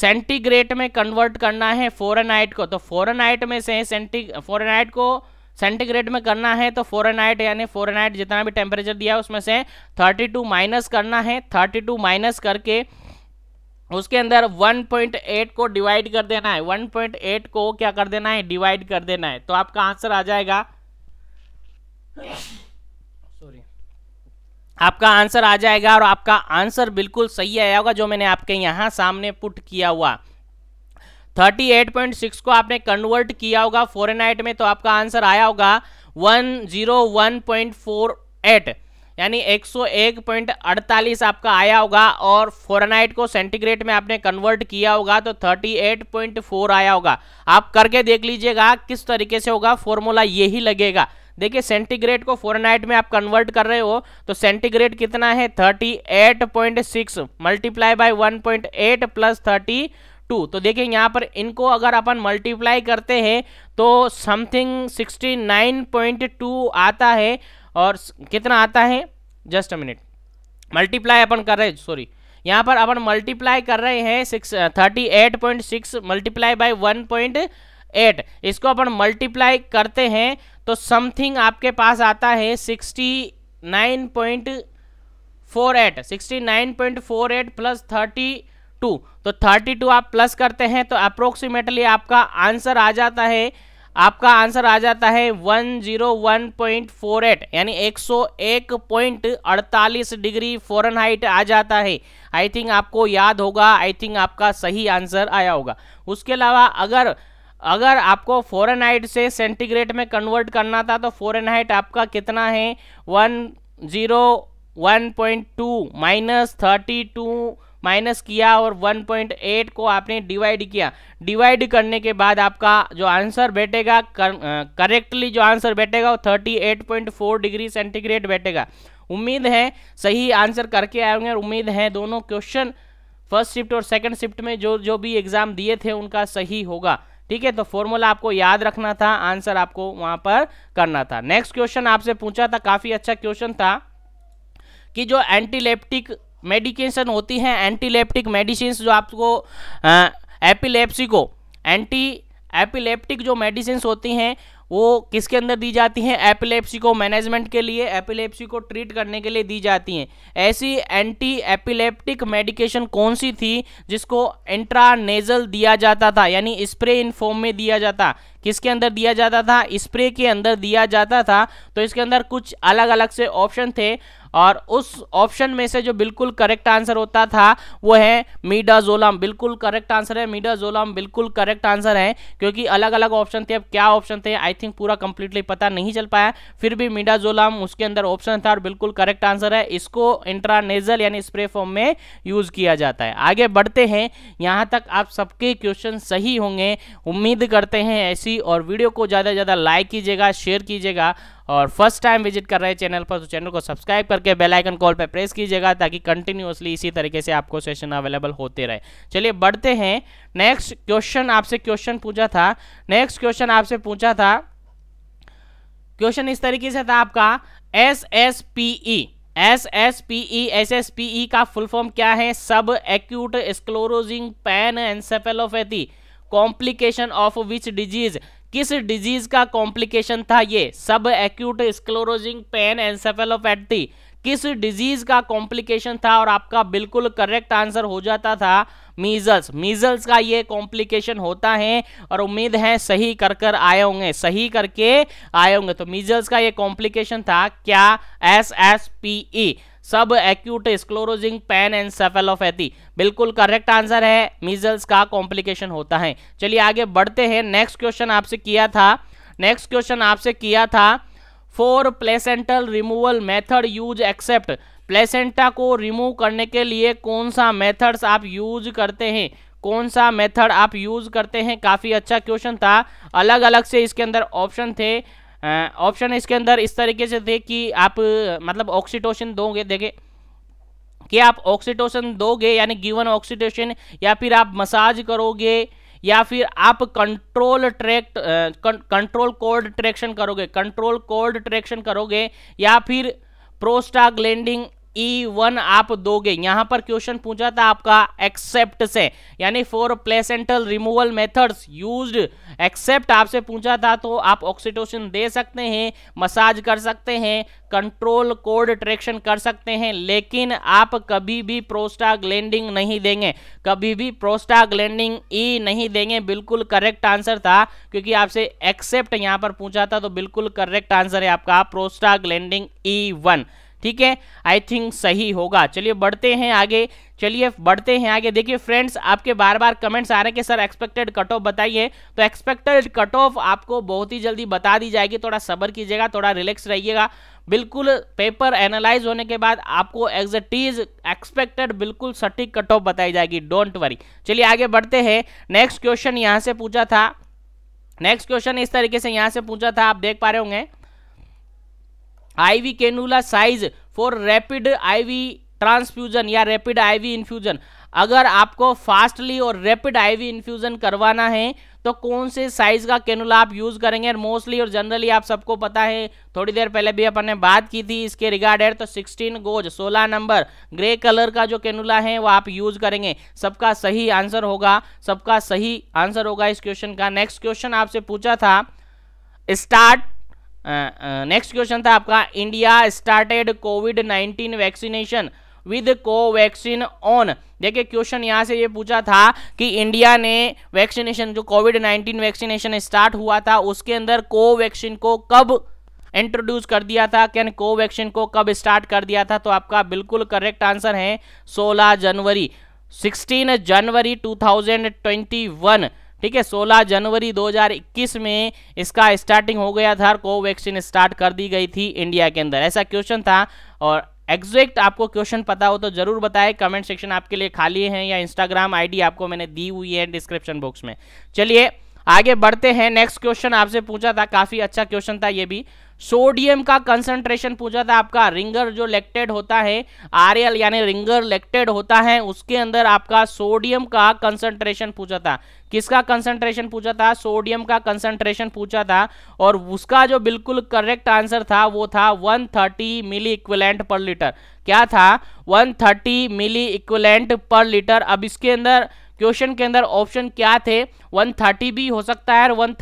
सेंटीग्रेड में कन्वर्ट करना है फोरेनहाइट को तो फोरेनहाइट में से सेंटी फोरेनहाइट को सेंटीग्रेड में करना है तो फोरेनहाइट यानी फोरेनहाइट जितना भी टेम्परेचर दिया है उसमें से टू माइनस करना है टू माइनस करके उसके अंदर 1.8 को डिवाइड कर देना है 1.8 को क्या कर देना है डिवाइड कर देना है तो आपका आंसर आ जाएगा आपका आंसर आ जाएगा और आपका आंसर बिल्कुल सही आया होगा जो मैंने आपके यहाँ सामने पुट किया हुआ 38.6 को आपने कन्वर्ट किया होगा फोरेनाइट में तो आपका आंसर आया होगा 101.48 यानी 101.48 आपका आया होगा और फोरेनाइट को सेंटीग्रेड में आपने कन्वर्ट किया होगा तो 38.4 आया होगा आप करके देख लीजिएगा किस तरीके से होगा फॉर्मूला यही लगेगा देखिए सेंटीग्रेड को फोरनाइट में आप कन्वर्ट कर रहे हो तो सेंटीग्रेड कितना है 38.6 मल्टीप्लाई बाय 1.8 प्लस 30 टू तो देखिए यहाँ पर इनको अगर अपन मल्टीप्लाई करते हैं तो समथिंग 69.2 आता है और कितना आता है जस्ट अ मिनट मल्टीप्लाई अपन कर रहे हैं सॉरी यहाँ पर अपन मल्टीप्लाई कर रहे हैं six thirty eight point six multiply by one point eight इसको अपन मल्टीप्लाई करते हैं तो समथिंग आपके पास आता है sixty nine point four eight sixty nine point four eight plus thirty two तो थर्टी टू आप प्लस करते हैं तो अप्रोक्सीमेटली आपका आंसर आ जाता है आपका आंसर आ जाता है one zero one point four eight यानी एक सौ एक पॉइंट अड़तालीस डिग्री फोरन हाइट आ जाता है आई थिंक आपको याद होगा आई थिंक आपका सही आंसर आया होगा उसके अलावा अगर अगर आपको फॉरेनहाइट से सेंटीग्रेड में कन्वर्ट करना था तो फॉरेनहाइट आपका कितना है one zero one point two minus thirty two minus किया और 1.8 को आपने डिवाइड किया डिवाइड करने के बाद आपका जो आंसर बैठेगा करेक्टली जो आंसर बैठेगा वो 38.4 डिग्री सेंटीग्रेड बैठेगा उम्मीद है सही आंसर करके आए होंगे और उम्मीद है दोनों क्वेश्चन फर्स्ट शिफ्ट और सेकंड शिफ्ट में जो जो भी एग्ज़ाम दिए थे उनका सही होगा ठीक है तो फॉर्मूला आपको याद रखना था आंसर आपको वहां पर करना था नेक्स्ट क्वेश्चन आपसे पूछा था काफी अच्छा क्वेश्चन था कि जो एंटीलेप्टिक मेडिकेशन होती है एंटीलेप्टिक मेडिसिन जो आपको एपिलेप्सी को एंटी एपिलेप्टिक जो मेडिसिन होती हैं वो किसके अंदर दी जाती हैं एपिलेप्सी को मैनेजमेंट के लिए एपिलेप्सी को ट्रीट करने के लिए दी जाती हैं ऐसी एंटी एपिलेप्टिक मेडिकेशन कौन सी थी जिसको इंट्रानेजल दिया जाता था यानी स्प्रे इन फॉर्म में दिया जाता किसके अंदर दिया जाता था स्प्रे के अंदर दिया जाता था तो इसके अंदर कुछ अलग अलग से ऑप्शन थे और उस ऑप्शन में से जो बिल्कुल करेक्ट आंसर होता था वो है मीडाजोलम बिल्कुल करेक्ट आंसर है मीडाजोलम बिल्कुल करेक्ट आंसर है क्योंकि अलग अलग ऑप्शन थे अब क्या ऑप्शन थे आई थिंक पूरा कंप्लीटली पता नहीं चल पाया फिर भी मीडाजोलम उसके अंदर ऑप्शन था और बिल्कुल करेक्ट आंसर है इसको इंट्रानेजल यानी स्प्रे फॉर्म में यूज किया जाता है आगे बढ़ते हैं यहाँ तक आप सबके क्वेश्चन सही होंगे उम्मीद करते हैं ऐसी और वीडियो को ज़्यादा से ज़्यादा लाइक कीजिएगा शेयर कीजिएगा और फर्स्ट टाइम विजिट कर रहे हैं चैनल पर तो चैनल को सब्सक्राइब करके बेलाइकन कॉल पर प्रेस कीजिएगा ताकि कंटिन्यूसली इसी तरीके से आपको सेशन अवेलेबल होते रहे चलिए बढ़ते हैं नेक्स्ट क्वेश्चन आपसे क्वेश्चन पूछा था नेक्स्ट क्वेश्चन आपसे पूछा था क्वेश्चन इस तरीके से था आपका S S P E S S P E S S P E का फुल फॉर्म क्या है sub acute sclerosing pan encephalopathy complication of which disease किस डिजीज का कॉम्प्लिकेशन था ये sub acute sclerosing pan encephalopathy किस डिजीज का complication था और आपका बिल्कुल करेक्ट आंसर हो जाता था मीजल्स मीजल्स का ये कॉम्प्लिकेशन होता है और उम्मीद है सही कर कर आए होंगे सही करके आए होंगे तो मीजल्स का ये कॉम्प्लिकेशन था क्या S S P E sub acute sclerosing pan encephalopathy बिल्कुल करेक्ट आंसर है मीजल्स का कॉम्प्लिकेशन होता है चलिए आगे बढ़ते हैं नेक्स्ट क्वेश्चन आपसे किया था नेक्स्ट क्वेश्चन आपसे किया था for placental removal method use except placenta को रिमूव करने के लिए कौन सा मेथड्स आप यूज करते हैं कौन सा मेथड आप यूज करते हैं काफ़ी अच्छा क्वेश्चन था अलग अलग से इसके अंदर ऑप्शन थे ऑप्शन इसके अंदर इस तरीके से थे कि आप मतलब ऑक्सीटोशन दोगे देखे कि आप ऑक्सीटोशन दोगे यानी गिवन ऑक्सीटोशन या फिर आप मसाज करोगे या फिर आप control tract control cord traction करोगे कंट्रोल कोड ट्रैक्शन करोगे या फिर प्रोस्टाग्लैंडिंग ई e वन आप दोगे यहां पर क्वेश्चन पूछा था आपका एक्सेप्ट से यानी for placental removal methods used except आपसे पूछा था तो आप ऑक्सीटोसिन दे सकते हैं मसाज कर सकते हैं कंट्रोल कोड ट्रैक्शन कर सकते हैं लेकिन आप कभी भी प्रोस्टाग्लैंडिंग नहीं देंगे कभी भी प्रोस्टाग्लैंडिंग ई e नहीं देंगे बिल्कुल करेक्ट आंसर था क्योंकि आपसे एक्सेप्ट यहां पर पूछा था तो बिल्कुल करेक्ट आंसर है आपका प्रोस्टाग्लैंडिंग ई वन ठीक है आई थिंक सही होगा चलिए बढ़ते हैं आगे चलिए बढ़ते हैं आगे देखिए फ्रेंड्स आपके बार बार कमेंट्स आ रहे हैं कि सर एक्सपेक्टेड कट ऑफ बताइए तो एक्सपेक्टेड कट ऑफ आपको बहुत ही जल्दी बता दी जाएगी थोड़ा सबर कीजिएगा थोड़ा रिलैक्स रहिएगा बिल्कुल पेपर एनालाइज होने के बाद आपको एज इट इज एक्सपेक्टेड बिल्कुल सटीक कट ऑफ बताई जाएगी डोंट वरी चलिए आगे बढ़ते हैं नेक्स्ट क्वेश्चन यहाँ से पूछा था नेक्स्ट क्वेश्चन इस तरीके से यहाँ से पूछा था आप देख पा रहे होंगे IV cannula size for rapid IV transfusion या रैपिड आईवी इन्फ्यूजन अगर आपको फास्टली और रैपिड आईवी इन्फ्यूजन करवाना है तो कौन से साइज का कैनुला आप यूज करेंगे और मोस्टली और जनरली आप सबको पता है थोड़ी देर पहले भी अपन ने बात की थी इसके रिगार्डेड तो 16 गोज 16 नंबर ग्रे कलर का जो कैनुला है वो आप यूज करेंगे सबका सही आंसर होगा सबका सही आंसर होगा इस क्वेश्चन का नेक्स्ट क्वेश्चन आपसे पूछा था स्टार्ट नेक्स्ट क्वेश्चन था आपका India started COVID nineteen vaccination with Covaxin on देखिए क्वेश्चन यहाँ से ये पूछा था कि इंडिया ने वैक्सीनेशन जो कोविड नाइन्टीन वैक्सीनेशन स्टार्ट हुआ था उसके अंदर कोवैक्सीन को कब इंट्रोड्यूस कर दिया था कैन कोवैक्सीन को कब स्टार्ट कर दिया था तो आपका बिल्कुल करेक्ट आंसर है 16 जनवरी 16 जनवरी 2021 ठीक है 16 जनवरी 2021 में इसका स्टार्टिंग हो गया था कोवैक्सीन स्टार्ट कर दी गई थी इंडिया के अंदर ऐसा क्वेश्चन था और एग्जैक्ट आपको क्वेश्चन पता हो तो जरूर बताएं कमेंट सेक्शन आपके लिए खाली है या इंस्टाग्राम आईडी आपको मैंने दी हुई है डिस्क्रिप्शन बॉक्स में चलिए आगे बढ़ते हैं नेक्स्ट क्वेश्चन आपसे पूछा था काफी अच्छा क्वेश्चन था ये भी सोडियम का कंसंट्रेशन पूछा था आपका रिंगर जो लेक्टेड होता है आर यानी रिंगर लेक्टेड होता है उसके अंदर आपका सोडियम का कंसंट्रेशन पूछा था किसका कंसंट्रेशन पूछा था सोडियम का कंसंट्रेशन पूछा था और उसका जो बिल्कुल करेक्ट आंसर था वो था 130 मिली इक्वलेंट पर लीटर क्या था 130 मिली इक्वलेंट पर लीटर अब इसके अंदर क्वेश्चन के अंदर ऑप्शन क्या थे 130 भी हो सकता है और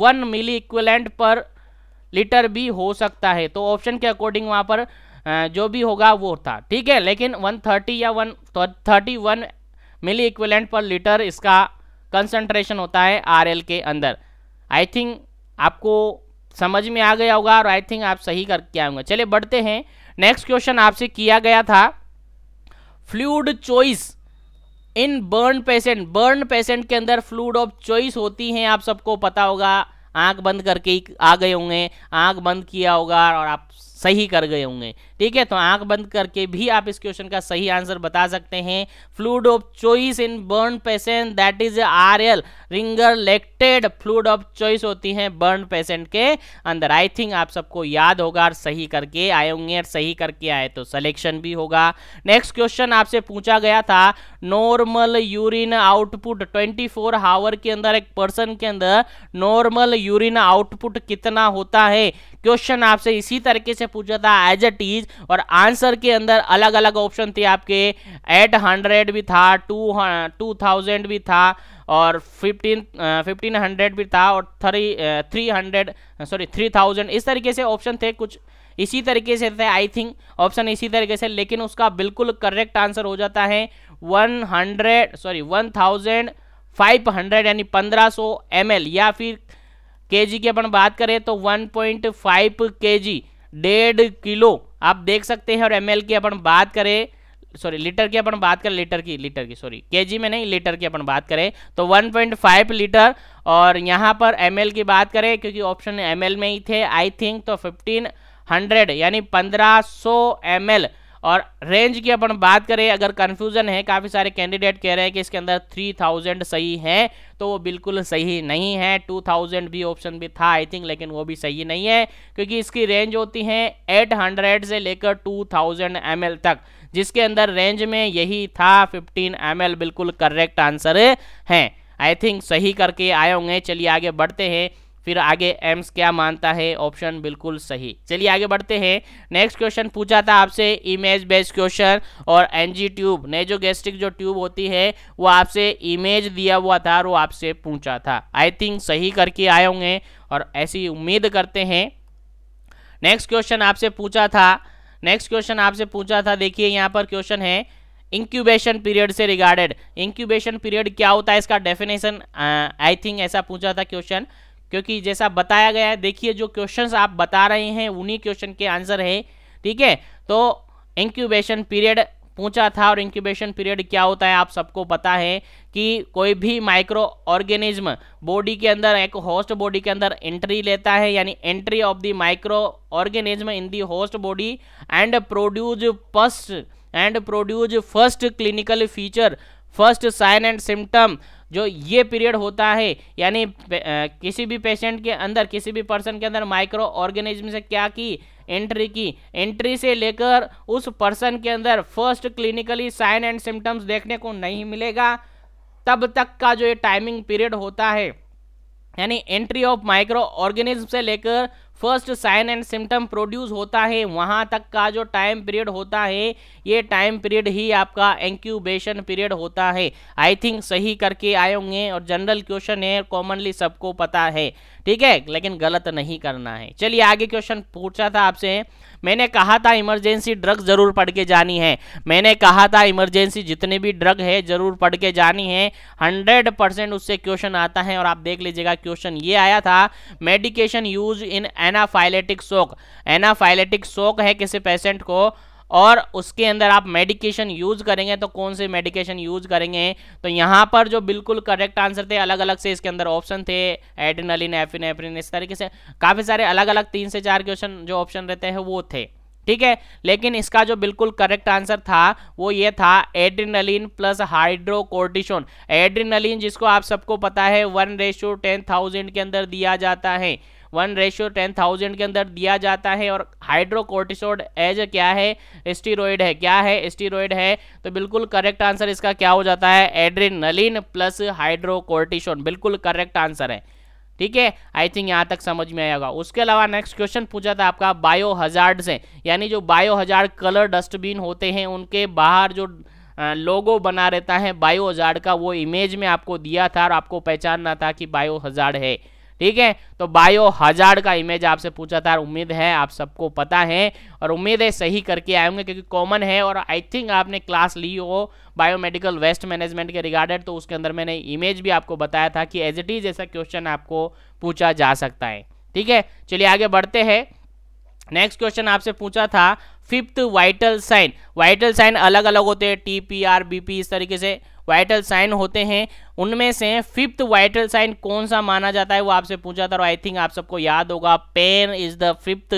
one milliequivalent per litre भी हो सकता है तो ऑप्शन के अकॉर्डिंग वहां पर जो भी होगा वो था ठीक है लेकिन 130 या 131 मिली इक्वलेंट पर लीटर इसका कंसंट्रेशन होता है आर के अंदर आई थिंक आपको समझ में आ गया होगा और आई थिंक आप सही करके आएंगे चलिए बढ़ते हैं नेक्स्ट क्वेश्चन आपसे किया गया था fluid choice in burn patient burn patient के अंदर फ्लूड ऑफ चॉइस होती हैं आप सबको पता होगा आंख बंद करके आ गए होंगे आंख बंद किया होगा और आप सही कर गए होंगे ठीक है तो आंख बंद करके भी आप इस क्वेश्चन का सही आंसर बता सकते हैं fluid of choice in burn patient that is R L ringer lactated fluid of choice होती है बर्न पेशेंट के अंदर आई थिंक आप सबको याद होगा और सही करके आए होंगे सही करके आए तो सलेक्शन भी होगा नेक्स्ट क्वेश्चन आपसे पूछा गया था normal urine output 24 four hour के अंदर एक पर्सन के अंदर नॉर्मल यूरिन आउटपुट कितना होता है क्वेश्चन आपसे इसी तरीके से पूछा था एज इट इज और आंसर के अंदर अलग अलग ऑप्शन थे आपके एट हंड्रेड भी था टू टू थाउजेंड भी था और फिफ्टीन फिफ्टीन हंड्रेड भी था और three three hundred sorry three thousand इस तरीके से ऑप्शन थे कुछ इसी तरीके से थे आई थिंक ऑप्शन इसी तरीके से लेकिन उसका बिल्कुल करेक्ट आंसर हो जाता है one hundred sorry one thousand five hundred यानी पंद्रह सौ एम एल या फिर के की अपन बात करें तो वन पॉइंट फाइव के जी डेढ़ किलो आप देख सकते हैं और एम की अपन बात करें सॉरी लीटर की अपन बात करें लीटर की लीटर की सॉरी केजी में नहीं लीटर की अपन बात करें तो 1.5 लीटर और यहाँ पर एम की बात करें क्योंकि ऑप्शन एम में ही थे आई थिंक तो 1500 यानी 1500 सौ और रेंज की अपन बात करें अगर कन्फ्यूज़न है काफ़ी सारे कैंडिडेट कह रहे हैं कि इसके अंदर थ्री थाउजेंड सही है तो वो बिल्कुल सही नहीं है टू थाउजेंड भी ऑप्शन भी था आई थिंक लेकिन वो भी सही नहीं है क्योंकि इसकी रेंज होती है एट हंड्रेड से लेकर टू थाउजेंड एम एल तक जिसके अंदर रेंज में यही था फिफ्टीन एम एल बिल्कुल करेक्ट आंसर है आई थिंक सही करके आए होंगे चलिए आगे बढ़ते हैं फिर आगे एम्स क्या मानता है ऑप्शन बिल्कुल सही चलिए आगे बढ़ते हैं नेक्स्ट क्वेश्चन पूछा था आपसे इमेज बेस्ड क्वेश्चन और एनजी ट्यूब ने जो गैस्ट्रिक जो ट्यूब होती है वो आपसे इमेज दिया हुआ था और वो आपसे पूछा था आई थिंक सही करके आए होंगे और ऐसी उम्मीद करते हैं नेक्स्ट क्वेश्चन आपसे पूछा था नेक्स्ट क्वेश्चन आपसे पूछा था देखिए यहाँ पर क्वेश्चन है इंक्यूबेशन पीरियड से रिगार्डेड इंक्यूबेशन पीरियड क्या होता है इसका डेफिनेशन आई थिंक ऐसा पूछा था क्वेश्चन क्योंकि जैसा बताया गया है देखिए जो क्वेश्चंस आप बता रहे हैं उन्हीं क्वेश्चन के आंसर है ठीक है तो इंक्यूबेशन पीरियड पूछा था और इंक्यूबेशन पीरियड क्या होता है आप सबको पता है कि कोई भी माइक्रो ऑर्गेनिज्म बॉडी के अंदर एक होस्ट बॉडी के अंदर एंट्री लेता है यानी entry of the microorganism in the host body and produce first and produce first clinical feature first sign and symptom जो ये पीरियड होता है यानी किसी भी पेशेंट के अंदर किसी भी पर्सन के अंदर माइक्रो ऑर्गेनिज्म से क्या की एंट्री की एंट्री से लेकर उस पर्सन के अंदर first clinically sign and symptoms देखने को नहीं मिलेगा तब तक का जो ये टाइमिंग पीरियड होता है यानी एंट्री ऑफ माइक्रो ऑर्गेनिज्म से लेकर first sign and symptom produce होता है वहाँ तक का जो टाइम पीरियड होता है ये टाइम पीरियड ही आपका एंक्यूबेशन पीरियड होता है आई थिंक सही करके आए होंगे और जनरल क्वेश्चन है कॉमनली सबको पता है ठीक है लेकिन गलत नहीं करना है चलिए आगे क्वेश्चन पूछा था आपसे मैंने कहा था इमरजेंसी ड्रग ज़रूर पढ़ के जानी है मैंने कहा था इमरजेंसी जितने भी ड्रग है ज़रूर पढ़ के जानी है हंड्रेड परसेंट उससे क्वेश्चन आता है और आप देख लीजिएगा क्वेश्चन ये आया था medication use in anaphylactic shock anaphylactic shock है किसी पेशेंट को और उसके अंदर आप मेडिकेशन यूज करेंगे तो कौन से मेडिकेशन यूज करेंगे तो यहाँ पर जो बिल्कुल करेक्ट आंसर थे अलग अलग से इसके अंदर ऑप्शन थे एड्रेनलिन एफिन एफिन इस तरीके से काफ़ी सारे अलग अलग तीन से चार क्वेश्चन जो ऑप्शन रहते हैं वो थे ठीक है लेकिन इसका जो बिल्कुल करेक्ट आंसर था वो ये था एड्रिनलिन प्लस हाइड्रोकोर्टिशोन एड्रिनलिन जिसको आप सबको पता है वन रेशो टेन थाउजेंड के अंदर दिया जाता है वन रेशियो टेन थाउजेंड के अंदर दिया जाता है और हाइड्रोकोर्टिसोड एज क्या है स्टीरोइड है क्या है स्टीरोइड है तो बिल्कुल करेक्ट आंसर इसका क्या हो जाता है एड्रीनलिन प्लस हाइड्रोकोर्टिसोन बिल्कुल करेक्ट आंसर है ठीक है आई थिंक यहाँ तक समझ में आएगा उसके अलावा नेक्स्ट क्वेश्चन पूछा था आपका बायो हजार्ड से यानी जो बायो हजार्ड कलर डस्टबिन होते हैं उनके बाहर जो लोगो बना रहता है बायो हजार्ड का वो इमेज में आपको दिया था और आपको पहचानना था कि बायो हजार्ड है ठीक है तो बायो हजार का इमेज आपसे पूछा था उम्मीद है आप सबको पता है और उम्मीद है सही करके आए होंगे क्योंकि कॉमन है और आई थिंक आपने क्लास ली हो बायोमेडिकल वेस्ट मैनेजमेंट के रिगार्डेड तो उसके अंदर मैंने इमेज भी आपको बताया था कि एज इट इज ऐसा क्वेश्चन आपको पूछा जा सकता है ठीक है चलिए आगे बढ़ते हैं नेक्स्ट क्वेश्चन आपसे पूछा था fifth vital sign vital sign अलग अलग होते हैं T P R B P इस तरीके से वाइटल साइन होते हैं उनमें से फिफ्थ वाइटल साइन कौन सा माना जाता है वो आपसे पूछा था और आई थिंक आप सबको याद होगा pain is the fifth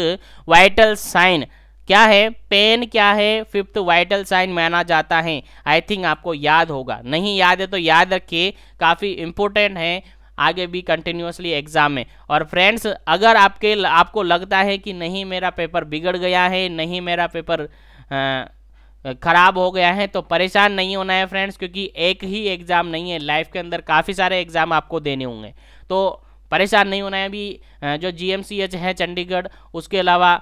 vital sign क्या है पेन क्या है फिफ्थ वाइटल साइन माना जाता है आई थिंक आपको याद होगा नहीं याद है तो याद रखिए काफ़ी इंपॉर्टेंट है आगे भी कंटिन्यूसली एग्जाम में और फ्रेंड्स अगर आपके आपको लगता है कि नहीं मेरा पेपर बिगड़ गया है नहीं मेरा पेपर आ, ख़राब हो गया है तो परेशान नहीं होना है फ्रेंड्स क्योंकि एक ही एग्ज़ाम नहीं है लाइफ के अंदर काफ़ी सारे एग्ज़ाम आपको देने होंगे तो परेशान नहीं होना है अभी जो जी है चंडीगढ़ उसके अलावा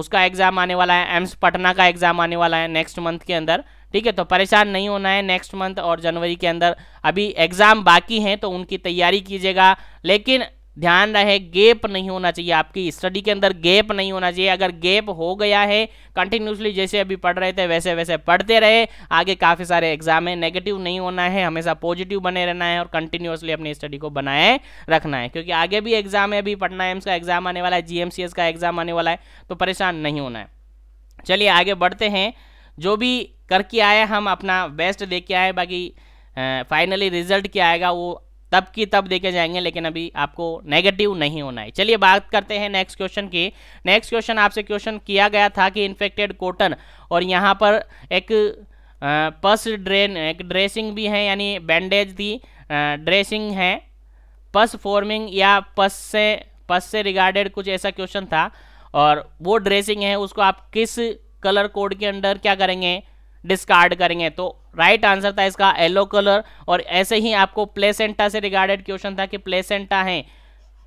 उसका एग्ज़ाम आने वाला है एम्स पटना का एग्ज़ाम आने वाला है नेक्स्ट मंथ के अंदर ठीक है तो परेशान नहीं होना है नेक्स्ट मंथ और जनवरी के अंदर अभी एग्ज़ाम बाकी हैं तो उनकी तैयारी कीजिएगा लेकिन ध्यान रहे गैप नहीं होना चाहिए आपकी स्टडी के अंदर गैप नहीं होना चाहिए अगर गैप हो गया है कंटिन्यूसली जैसे अभी पढ़ रहे थे वैसे वैसे पढ़ते रहे आगे काफ़ी सारे एग्जाम है नेगेटिव नहीं होना है हमेशा पॉजिटिव बने रहना है और कंटिन्यूसली अपनी स्टडी को बनाए रखना है क्योंकि आगे भी एग्जाम है अभी पटना एम्स का एग्जाम आने वाला है जी का एग्जाम आने वाला है तो परेशान नहीं होना है चलिए आगे बढ़ते हैं जो भी करके आए हम अपना बेस्ट दे के आए बाकी फाइनली रिजल्ट क्या आएगा वो तब की तब देखे जाएंगे लेकिन अभी आपको नेगेटिव नहीं होना है चलिए बात करते हैं नेक्स्ट क्वेश्चन की नेक्स्ट क्वेश्चन आपसे क्वेश्चन किया गया था कि इन्फेक्टेड कॉटन और यहाँ पर एक पस ड्रेन एक ड्रेसिंग भी है यानी बैंडेज थी ड्रेसिंग है पस फॉर्मिंग या पस से पस से रिगार्डेड कुछ ऐसा क्वेश्चन था और वो ड्रेसिंग है उसको आप किस कलर कोड के अंडर क्या करेंगे डिस्कार्ड करेंगे तो राइट right आंसर था इसका येलो कलर और ऐसे ही आपको प्लेसेंटा से रिगार्डेड क्वेश्चन था कि प्लेसेंटा है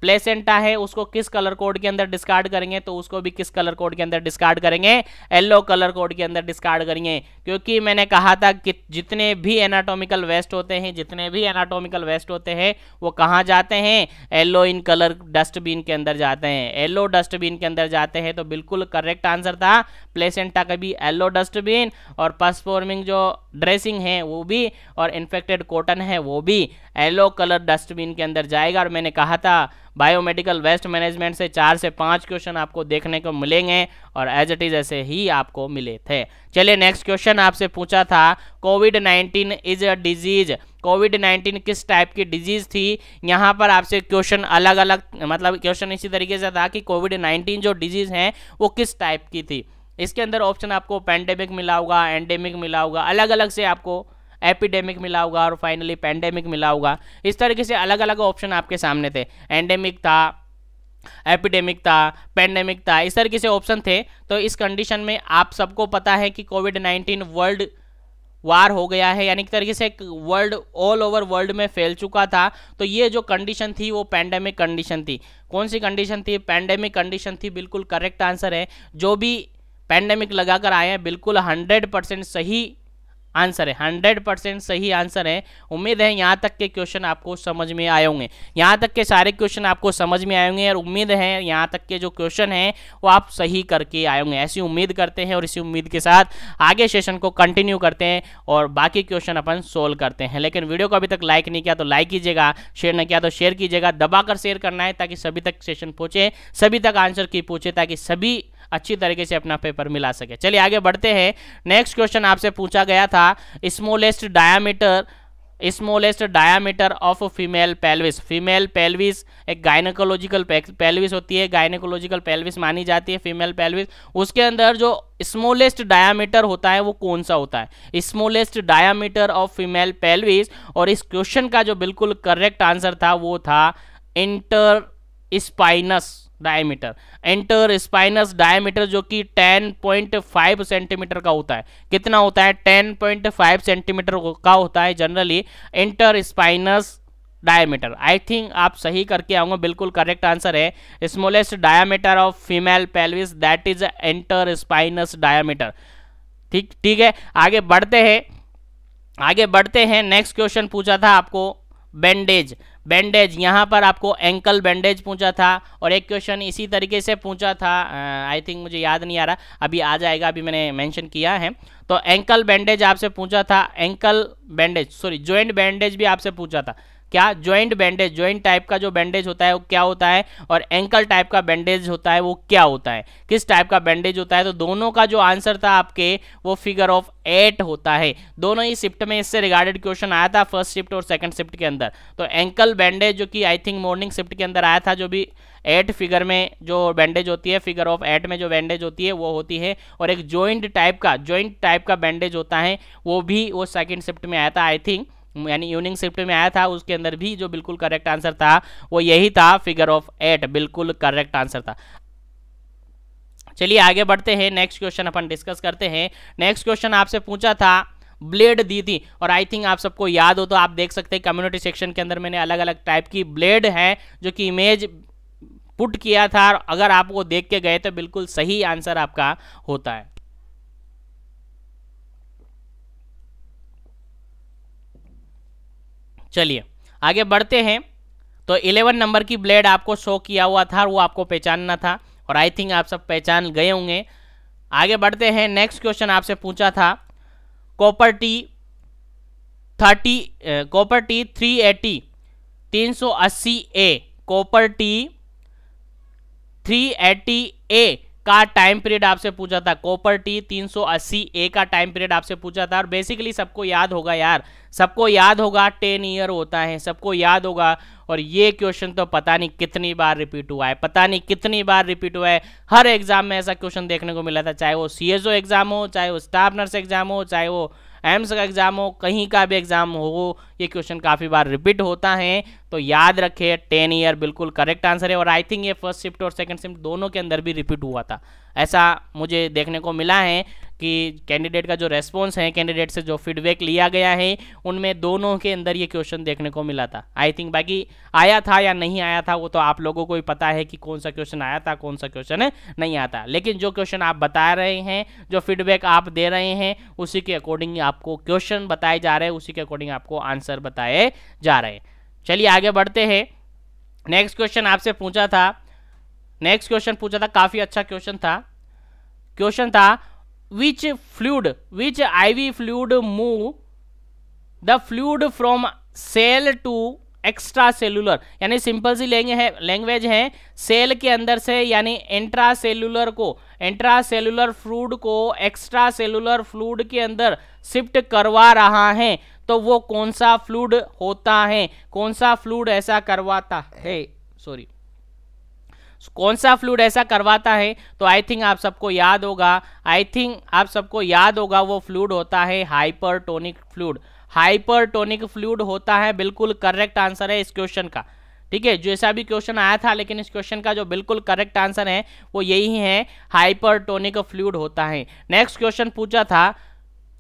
प्लेसेंटा है उसको किस कलर कोड के अंदर डिस्कार्ड करेंगे तो उसको भी किस कलर कोड के अंदर डिस्कार्ड करेंगे येलो कलर कोड के अंदर डिस्कार्ड करेंगे क्योंकि मैंने कहा था कि जितने भी एनाटॉमिकल वेस्ट होते हैं जितने भी एनाटॉमिकल वेस्ट होते हैं वो कहाँ जाते हैं येलो इन कलर डस्टबिन के अंदर जाते हैं येलो डस्टबिन के अंदर जाते हैं तो बिल्कुल करेक्ट आंसर था प्लेसेंटा का भी येलो डस्टबिन और पसफॉर्मिंग जो ड्रेसिंग है वो भी और इन्फेक्टेड कॉटन है वो भी येलो कलर डस्टबिन के अंदर जाएगा और मैंने कहा था बायोमेडिकल वेस्ट मैनेजमेंट से चार से पाँच क्वेश्चन आपको देखने को मिलेंगे और एज इट इज़ ऐसे ही आपको मिले थे चलिए नेक्स्ट क्वेश्चन आपसे पूछा था COVID nineteen is a disease COVID nineteen किस टाइप की डिजीज़ थी यहाँ पर आपसे क्वेश्चन अलग अलग मतलब क्वेश्चन इसी तरीके से था कि कोविड नाइन्टीन जो डिजीज़ है वो किस टाइप की थी इसके अंदर ऑप्शन आपको पैंडेमिक मिला होगा एंडेमिक मिला होगा अलग अलग से आपको एपिडेमिक मिला होगा और फाइनली पैंडेमिक मिला होगा इस तरीके से अलग अलग ऑप्शन आपके सामने थे एंडेमिक था एपिडेमिक था पैंडेमिक था इस तरीके से ऑप्शन थे तो इस कंडीशन में आप सबको पता है कि कोविड नाइन्टीन वर्ल्ड वार हो गया है यानी कि तरीके से वर्ल्ड ऑल ओवर वर्ल्ड में फैल चुका था तो ये जो कंडीशन थी वो पैंडेमिक कंडीशन थी कौन सी कंडीशन थी पैंडेमिक कंडीशन थी बिल्कुल करेक्ट आंसर है जो भी पैंडेमिक लगाकर आए हैं बिल्कुल हंड्रेड परसेंट सही आंसर है हंड्रेड परसेंट सही आंसर है उम्मीद है यहाँ तक के क्वेश्चन आपको समझ में आए होंगे यहाँ तक के सारे क्वेश्चन आपको समझ में आए होंगे और उम्मीद है यहाँ तक के जो क्वेश्चन हैं वो आप सही करके आए होंगे ऐसी उम्मीद करते हैं और इसी उम्मीद के साथ आगे सेशन को कंटिन्यू करते हैं और बाकी क्वेश्चन अपन सोल्व करते हैं लेकिन वीडियो को अभी तक लाइक नहीं किया तो लाइक कीजिएगा शेयर नहीं किया तो शेयर कीजिएगा कर शेयर करना है ताकि सभी तक सेशन पहुँचे सभी तक आंसर की पूछे ताकि सभी अच्छी तरीके से अपना पेपर मिला सके चलिए आगे बढ़ते हैं नेक्स्ट क्वेश्चन आपसे पूछा गया था smallest diameter smallest diameter of female pelvis female pelvis एक गायनेकोलॉजिकल पेल्विस होती है गायनेकोलॉजिकल पेल्विस मानी जाती है फीमेल पेल्विस उसके अंदर जो स्मॉलेस्ट डायामीटर होता है वो कौन सा होता है smallest diameter of female pelvis और इस क्वेश्चन का जो बिल्कुल करेक्ट आंसर था वो था interspinous diameter inter spinous diameter जो कि 10.5 सेंटीमीटर का होता है कितना होता है 10.5 सेंटीमीटर का होता है generally inter spinous diameter I think आप सही करके आऊँगा बिल्कुल करेक्ट आंसर है smallest diameter of female pelvis that is inter spinous diameter ठीक ठीक है आगे बढ़ते हैं आगे बढ़ते हैं नेक्स्ट क्वेश्चन पूछा था आपको बैंडेज बैंडेज यहाँ पर आपको एंकल बैंडेज पूछा था और एक क्वेश्चन इसी तरीके से पूछा था आई थिंक मुझे याद नहीं आ रहा अभी आ जाएगा अभी मैंने मेंशन किया है तो एंकल बैंडेज आपसे पूछा था ankle bandage sorry joint bandage भी आपसे पूछा था क्या ज्वाइंट बैंडेज ज्वाइंट टाइप का जो बैंडेज होता है वो क्या होता है और एंकल टाइप का बैंडेज होता है वो क्या होता है किस टाइप का बैंडेज होता है तो दोनों का जो आंसर था आपके वो फिगर ऑफ एट होता है दोनों ही शिफ्ट में इससे रिगार्डेड क्वेश्चन आया था फर्स्ट शिफ्ट और सेकंड शिफ्ट के अंदर तो एंकल बैंडेज जो कि आई थिंक मॉर्निंग शिफ्ट के अंदर आया था जो भी एट फिगर में जो बैंडेज होती है फिगर ऑफ एट में जो बैंडेज होती है वो होती है और एक जॉइंट टाइप का जॉइंट टाइप का बैंडेज होता है वो भी वो सेकेंड शिफ्ट में आया था आई थिंक यानी इवनिंग शिफ्ट में आया था उसके अंदर भी जो बिल्कुल करेक्ट आंसर था वो यही था फिगर ऑफ एट बिल्कुल करेक्ट आंसर था चलिए आगे बढ़ते हैं नेक्स्ट क्वेश्चन अपन डिस्कस करते हैं नेक्स्ट क्वेश्चन आपसे पूछा था ब्लेड दी थी और आई थिंक आप सबको याद हो तो आप देख सकते हैं कम्युनिटी सेक्शन के अंदर मैंने अलग अलग टाइप की ब्लेड है जो कि इमेज पुट किया था और अगर आप वो देख के गए तो बिल्कुल सही आंसर आपका होता है चलिए आगे बढ़ते हैं तो 11 नंबर की ब्लेड आपको शो किया हुआ था वो आपको पहचानना था और आई थिंक आप सब पहचान गए होंगे आगे बढ़ते हैं नेक्स्ट क्वेश्चन आपसे पूछा था copper T thirty copper T three eighty तीन सौ अस्सी A copper T three eighty A का टाइम पीरियड आपसे पूछा था कॉपर टी 380 ए का टाइम पीरियड आपसे पूछा था और बेसिकली सबको याद होगा यार सबको याद होगा टेन ईयर होता है सबको याद होगा और ये क्वेश्चन तो पता नहीं कितनी बार रिपीट हुआ है पता नहीं कितनी बार रिपीट हुआ है हर एग्जाम में ऐसा क्वेश्चन देखने को मिला था चाहे वो सी एग्जाम हो चाहे वो स्टाफ नर्स एग्जाम हो चाहे वो एम्स का एग्ज़ाम हो कहीं का भी एग्ज़ाम हो ये क्वेश्चन काफ़ी बार रिपीट होता है तो याद रखे टेन ईयर बिल्कुल करेक्ट आंसर है और आई थिंक ये फर्स्ट शिफ्ट और सेकंड शिफ्ट दोनों के अंदर भी रिपीट हुआ था ऐसा मुझे देखने को मिला है कि कैंडिडेट का जो रेस्पॉन्स है कैंडिडेट से जो फीडबैक लिया गया है उनमें दोनों के अंदर ये क्वेश्चन देखने को मिला था आई थिंक बाकी आया था या नहीं आया था वो तो आप लोगों को ही पता है कि कौन सा क्वेश्चन आया था कौन सा क्वेश्चन नहीं आता लेकिन जो क्वेश्चन आप बता रहे हैं जो फीडबैक आप दे रहे हैं उसी के अकॉर्डिंग आपको क्वेश्चन बताए जा रहे हैं उसी के अकॉर्डिंग आपको आंसर बताए जा रहे हैं चलिए आगे बढ़ते हैं नेक्स्ट क्वेश्चन आपसे पूछा था नेक्स्ट क्वेश्चन पूछा था काफ़ी अच्छा क्वेश्चन था क्वेश्चन था which fluid which iv fluid move the fluid from cell to extracellular यानी सिंपल सी लैंग्वेज है सेल के अंदर से यानी एंट्रा सेलुलर को एंट्रा सेलुलर फ्लूड को एक्स्ट्रा सेलुलर फ्लूड के अंदर शिफ्ट करवा रहा है तो वो कौन सा फ्लूड होता है कौन सा फ्लूड ऐसा करवाता है सॉरी कौन सा फ्लूड ऐसा करवाता है तो आई थिंक आप सबको याद होगा आई थिंक आप सबको याद होगा वो फ्लूड होता है हाइपरटोनिक फ्लूड हाइपरटोनिक फ्लूड होता है बिल्कुल करेक्ट आंसर है इस क्वेश्चन का ठीक है जैसा भी क्वेश्चन आया था लेकिन इस क्वेश्चन का जो बिल्कुल करेक्ट आंसर है वो यही है हाइपरटोनिक फ्लूड होता है नेक्स्ट क्वेश्चन पूछा था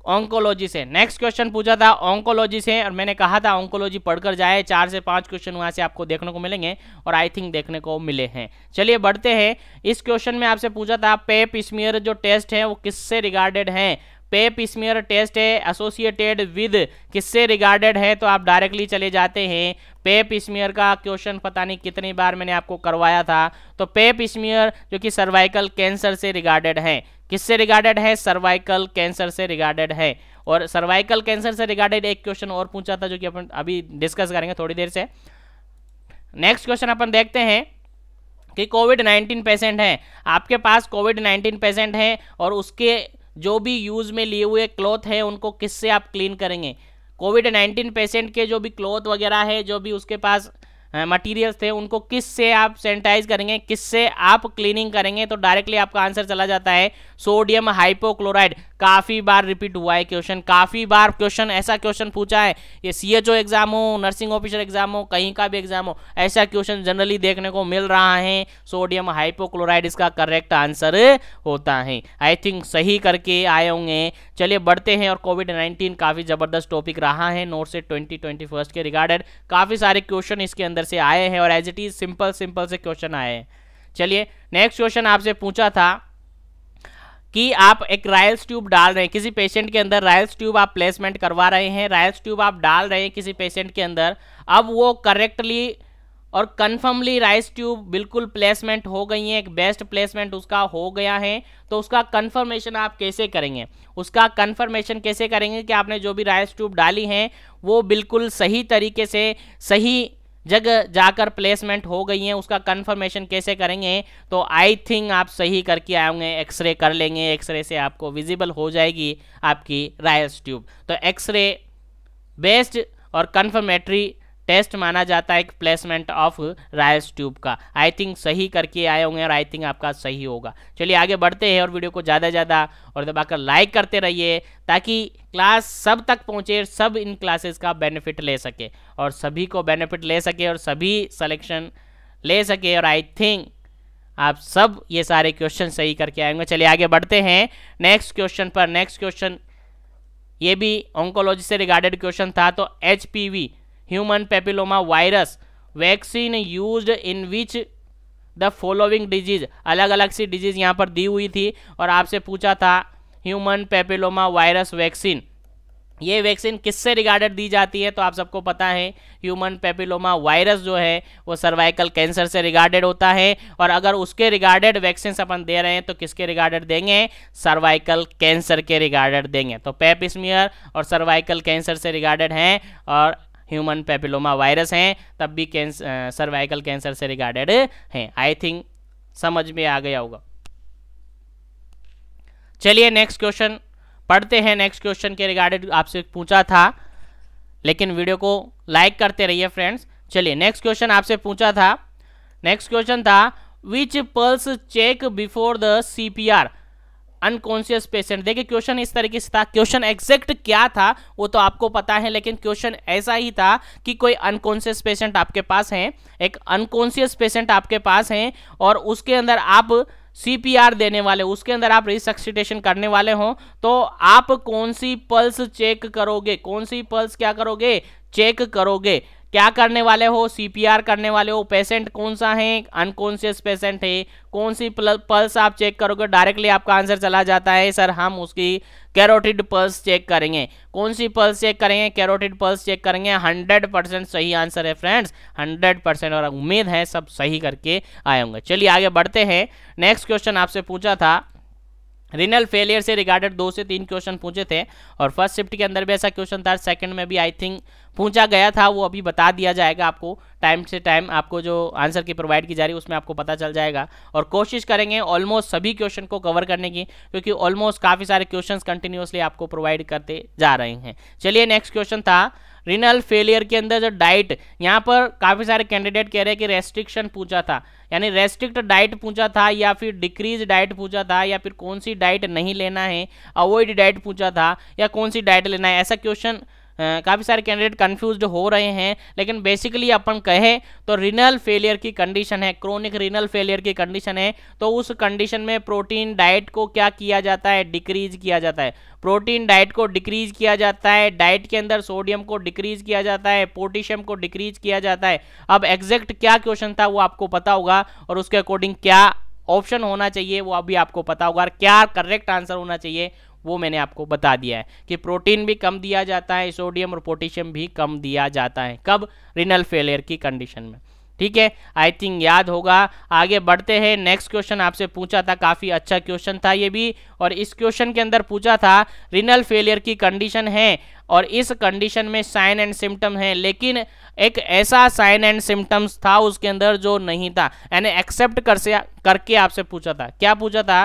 ऑंकोलॉजी से नेक्स्ट क्वेश्चन पूछा था ऑंकोलॉजी से और मैंने कहा था ऑंकोलॉजी पढ़कर जाए चार से पांच क्वेश्चन वहां से आपको देखने को मिलेंगे और आई थिंक देखने को मिले हैं चलिए बढ़ते हैं इस क्वेश्चन में आपसे पूछा था पेप स्मियर जो टेस्ट है वो किससे रिगार्डेड है पेप स्मियर टेस्ट है एसोसिएटेड विद किससे रिगार्डेड है तो आप डायरेक्टली चले जाते हैं पेप स्मियर का क्वेश्चन पता नहीं कितनी बार मैंने आपको करवाया था तो पेप स्मियर जो कि सर्वाइकल कैंसर से रिगार्डेड है किससे रिगार्डेड है सर्वाइकल कैंसर से रिगार्डेड है और सर्वाइकल कैंसर से रिगार्डेड एक क्वेश्चन और पूछा था जो कि अपन अभी डिस्कस करेंगे थोड़ी देर से नेक्स्ट क्वेश्चन अपन देखते हैं कि कोविड 19 पेशेंट हैं आपके पास कोविड 19 पेशेंट हैं और उसके जो भी यूज़ में लिए हुए क्लॉथ है उनको किससे आप क्लीन करेंगे कोविड 19 पेशेंट के जो भी क्लॉथ वगैरह है जो भी उसके पास मटेरियल्स थे उनको किस से आप सैनिटाइज करेंगे किस से आप क्लीनिंग करेंगे तो डायरेक्टली आपका आंसर चला जाता है सोडियम हाइपोक्लोराइड काफ़ी बार रिपीट हुआ है क्वेश्चन काफ़ी बार क्वेश्चन ऐसा क्वेश्चन पूछा है ये सी एग्ज़ाम हो नर्सिंग ऑफिसर एग्ज़ाम हो कहीं का भी एग्ज़ाम हो ऐसा क्वेश्चन जनरली देखने को मिल रहा है सोडियम हाइपोक्लोराइड इसका करेक्ट आंसर होता है आई थिंक सही करके आए होंगे चलिए बढ़ते हैं और कोविड नाइन्टीन काफ़ी ज़बरदस्त टॉपिक रहा है नोट से ट्वेंटी ट्वेंटी फर्स्ट के रिगार्डेड काफ़ी सारे क्वेश्चन इसके अंदर से आए हैं और as it is simple simple से क्वेश्चन आए हैं चलिए नेक्स्ट क्वेश्चन आपसे पूछा था कि आप एक रायल्स ट्यूब डाल रहे हैं किसी पेशेंट के अंदर रायल्स ट्यूब आप प्लेसमेंट करवा रहे हैं रायल्स ट्यूब आप डाल रहे हैं किसी पेशेंट के अंदर अब वो करेक्टली और कन्फर्मली राइस ट्यूब बिल्कुल प्लेसमेंट हो गई है एक बेस्ट प्लेसमेंट उसका हो गया है तो उसका कन्फर्मेशन आप कैसे करेंगे उसका कन्फर्मेशन कैसे करेंगे कि आपने जो भी राइस ट्यूब डाली हैं वो बिल्कुल सही तरीके से सही जग जाकर प्लेसमेंट हो गई है उसका कंफर्मेशन कैसे करेंगे तो आई थिंक आप सही करके होंगे एक्सरे कर लेंगे एक्सरे से आपको विजिबल हो जाएगी आपकी रायस ट्यूब तो एक्सरे बेस्ड और कन्फर्मेटरी टेस्ट माना जाता है एक प्लेसमेंट ऑफ रायस ट्यूब का आई थिंक सही करके आए होंगे और आई थिंक आपका सही होगा चलिए आगे बढ़ते हैं और वीडियो को ज़्यादा ज़्यादा और दबाकर लाइक करते रहिए ताकि क्लास सब तक पहुँचे सब इन क्लासेस का बेनिफिट ले सके और सभी को बेनिफिट ले सके और सभी सलेक्शन ले सके और आई थिंक आप सब ये सारे क्वेश्चन सही करके आएंगे चलिए आगे बढ़ते हैं नेक्स्ट क्वेश्चन पर नेक्स्ट क्वेश्चन ये भी ऑन्कोलॉजी से रिगार्डेड क्वेश्चन था तो H P V human papilloma virus vaccine use in which the following disease अलग अलग सी डिजीज यहाँ पर दी हुई थी और आपसे पूछा था ह्यूमन पेपिलोमा वायरस वैक्सीन ये वैक्सीन किससे रिगार्डेड दी जाती है तो आप सबको पता है ह्यूमन पेपिलोमा वायरस जो है वो सर्वाइकल कैंसर से रिगार्डेड होता है और अगर उसके रिगार्डेड वैक्सीन अपन दे रहे हैं तो किसके रिगार्डेड देंगे सर्वाइकल कैंसर के रिगार्डेड देंगे तो पेपिसमियर और सर्वाइकल कैंसर से रिगार्डेड हैं और ह्यूमन पेपिलोमा वायरस हैं तब भी कैंसर सर्वाइकल कैंसर से रिगार्डेड हैं आई थिंक समझ में आ गया होगा चलिए नेक्स्ट क्वेश्चन पढ़ते हैं नेक्स्ट क्वेश्चन के रिगार्डेड आपसे पूछा था लेकिन वीडियो को लाइक करते रहिए फ्रेंड्स चलिए नेक्स्ट क्वेश्चन आपसे पूछा था नेक्स्ट क्वेश्चन था which pulse check before the are unconscious patient देखिए क्वेश्चन इस तरीके से था क्वेश्चन एग्जैक्ट क्या था वो तो आपको पता है लेकिन क्वेश्चन ऐसा ही था कि कोई अनकॉन्शियस पेशेंट आपके पास है एक अनकॉन्शियस पेशेंट आपके पास है और उसके अंदर आप सी देने वाले उसके अंदर आप रिसक्सिटेशन करने वाले हों तो आप कौन सी पल्स चेक करोगे कौन सी पल्स क्या करोगे चेक करोगे क्या करने वाले हो सीपीआर करने वाले हो पेशेंट कौन सा है अनकॉन्शियस पेशेंट है कौन सी पल्स आप चेक करोगे डायरेक्टली आपका आंसर चला जाता है सर हम उसकी कैरोटिड पल्स चेक करेंगे कौन सी पल्स चेक करेंगे कैरोटिड पल्स चेक करेंगे हंड्रेड परसेंट सही आंसर है फ्रेंड्स हंड्रेड परसेंट और उम्मीद है सब सही करके आए होंगे चलिए आगे बढ़ते हैं नेक्स्ट क्वेश्चन आपसे पूछा था रिनल फेलियर से रिगार्डेड दो से तीन क्वेश्चन पूछे थे और फर्स्ट शिफ्ट के अंदर भी ऐसा क्वेश्चन था सेकंड में भी आई थिंक पूछा गया था वो अभी बता दिया जाएगा आपको टाइम से टाइम आपको जो आंसर की प्रोवाइड की जा रही है उसमें आपको पता चल जाएगा और कोशिश करेंगे ऑलमोस्ट सभी क्वेश्चन को कवर करने की क्योंकि ऑलमोस्ट काफ़ी सारे क्वेश्चन कंटिन्यूसली आपको प्रोवाइड करते जा रहे हैं चलिए नेक्स्ट क्वेश्चन था रिनल फेलियर के अंदर जो डाइट यहाँ पर काफ़ी सारे कैंडिडेट कह रहे हैं कि रेस्ट्रिक्शन पूछा था यानी रेस्ट्रिक्ट डाइट पूछा था या फिर डिक्रीज डाइट पूछा था या फिर कौन सी डाइट नहीं लेना है अवॉइड डाइट पूछा था या कौन सी डाइट लेना है ऐसा क्वेश्चन काफ़ी सारे कैंडिडेट कन्फ्यूज हो रहे हैं लेकिन बेसिकली अपन कहे तो रिनल फेलियर की कंडीशन है क्रोनिक रिनल फेलियर की कंडीशन है तो उस कंडीशन में प्रोटीन डाइट को क्या किया जाता है डिक्रीज किया जाता है प्रोटीन डाइट को डिक्रीज किया जाता है डाइट के अंदर सोडियम को डिक्रीज किया जाता है पोटेशियम को डिक्रीज किया जाता है अब एग्जैक्ट क्या क्वेश्चन था वो आपको पता होगा और उसके अकॉर्डिंग क्या ऑप्शन होना चाहिए वो अभी आपको पता होगा और क्या करेक्ट आंसर होना चाहिए वो मैंने आपको बता दिया है कि प्रोटीन भी कम दिया जाता है सोडियम और पोटेशियम भी कम दिया जाता है कब रिनल फेलियर की कंडीशन में ठीक है आई थिंक याद होगा आगे बढ़ते हैं नेक्स्ट क्वेश्चन आपसे पूछा था काफ़ी अच्छा क्वेश्चन था ये भी और इस क्वेश्चन के अंदर पूछा था रिनल फेलियर की कंडीशन है और इस कंडीशन में साइन एंड सिम्टम है लेकिन एक ऐसा साइन एंड सिम्टम्स था उसके अंदर जो नहीं था यानी एक्सेप्ट कर से करके आपसे पूछा था क्या पूछा था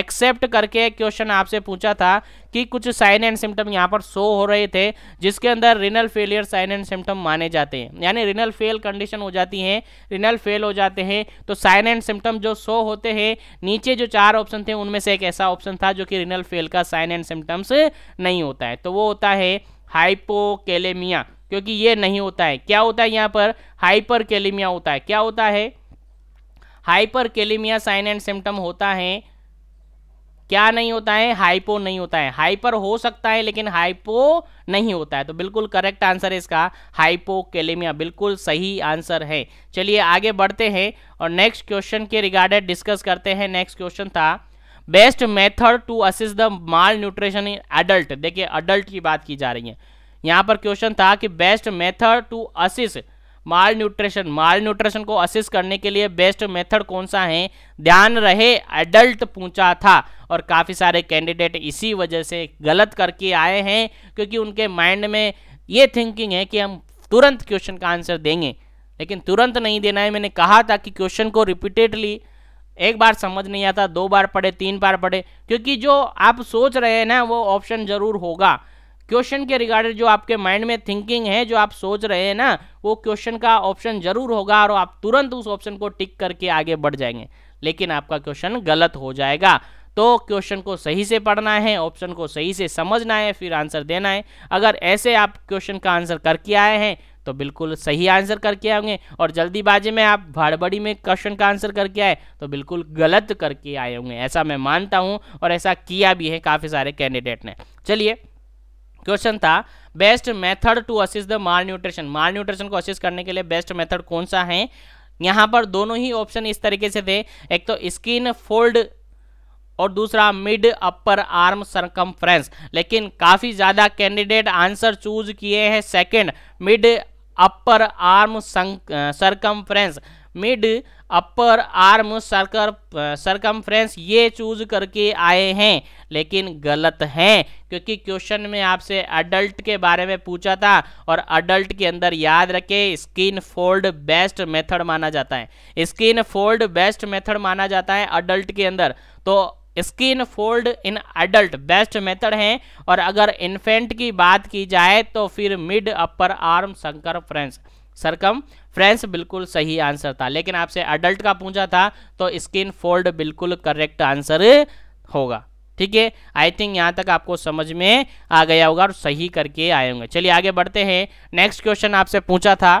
एक्सेप्ट करके क्वेश्चन आपसे पूछा था कि कुछ साइन एंड सिम्टम यहाँ पर शो हो रहे थे जिसके अंदर renal failure sign and symptom माने जाते हैं यानी रिनल फेल कंडीशन हो जाती है रिनल फेल हो जाते हैं तो साइन एंड सिम्टम जो शो होते हैं नीचे जो चार ऑप्शन थे उनमें से एक ऐसा ऑप्शन था जो कि रिनल फेल का साइन एंड सिम्टम्स नहीं होता है तो वो होता है हाइपोकेलेमिया क्योंकि ये नहीं होता है क्या होता है यहाँ पर हाइपरकेलेमिया होता है क्या होता है हाइपरकेलेमिया साइन एंड सिम्टम होता है क्या नहीं होता है हाइपो नहीं होता है हाइपर हो सकता है लेकिन हाइपो नहीं होता है तो बिल्कुल करेक्ट आंसर है इसका हाइपोकेलेमिया बिल्कुल सही आंसर है चलिए आगे बढ़ते हैं और नेक्स्ट क्वेश्चन के रिगार्डेड डिस्कस करते हैं नेक्स्ट क्वेश्चन था best method to assess the malnutrition in adult देखिए अडल्ट की बात की जा रही है यहाँ पर क्वेश्चन था कि best method to assess malnutrition malnutrition को असिस्ट करने के लिए बेस्ट मेथड कौन सा है ध्यान रहे एडल्ट पूछा था और काफ़ी सारे कैंडिडेट इसी वजह से गलत करके आए हैं क्योंकि उनके माइंड में ये थिंकिंग है कि हम तुरंत क्वेश्चन का आंसर देंगे लेकिन तुरंत नहीं देना है मैंने कहा था कि क्वेश्चन को रिपीटेडली एक बार समझ नहीं आता दो बार पढ़े तीन बार पढ़े क्योंकि जो आप सोच रहे हैं ना वो ऑप्शन ज़रूर होगा क्वेश्चन के रिगार्डेड जो आपके माइंड में थिंकिंग है जो आप सोच रहे हैं ना वो क्वेश्चन का ऑप्शन ज़रूर होगा और आप तुरंत उस ऑप्शन को टिक करके आगे बढ़ जाएंगे लेकिन आपका क्वेश्चन गलत हो जाएगा तो क्वेश्चन को सही से पढ़ना है ऑप्शन को सही से समझना है फिर आंसर देना है अगर ऐसे आप क्वेश्चन का आंसर करके आए हैं तो बिल्कुल सही आंसर करके आएंगे और जल्दीबाजी में आप भाड़बड़ी में क्वेश्चन का आंसर करके आए तो बिल्कुल गलत करके आए होंगे ऐसा मैं मानता हूँ और ऐसा किया भी है काफ़ी सारे कैंडिडेट ने चलिए क्वेश्चन था best method to assist the malnutrition malnutrition को असिस्ट करने के लिए बेस्ट मेथड कौन सा है यहाँ पर दोनों ही ऑप्शन इस तरीके से थे एक तो स्किन फोल्ड और दूसरा मिड अपर आर्म सरकम लेकिन काफ़ी ज़्यादा कैंडिडेट आंसर चूज किए हैं second mid upper arm circumference mid upper arm सर्कर सरकमफ्रेंस ये चूज करके आए हैं लेकिन गलत हैं क्योंकि क्वेश्चन में आपसे अडल्ट के बारे में पूछा था और अडल्ट के अंदर याद रखें स्किन फोल्ड बेस्ट मेथड माना जाता है स्किन फोल्ड बेस्ट मेथड माना जाता है अडल्ट के अंदर तो skin fold in adult best method हैं और अगर इन्फेंट की बात की जाए तो फिर मिड अपर आर्म संकर फ्रेंस सरकम फ्रेंस बिल्कुल सही आंसर था लेकिन आपसे अडल्ट का पूछा था तो स्किन फोल्ड बिल्कुल करेक्ट आंसर होगा ठीक है आई थिंक यहाँ तक आपको समझ में आ गया होगा और सही करके आए होंगे चलिए आगे बढ़ते हैं नेक्स्ट क्वेश्चन आपसे पूछा था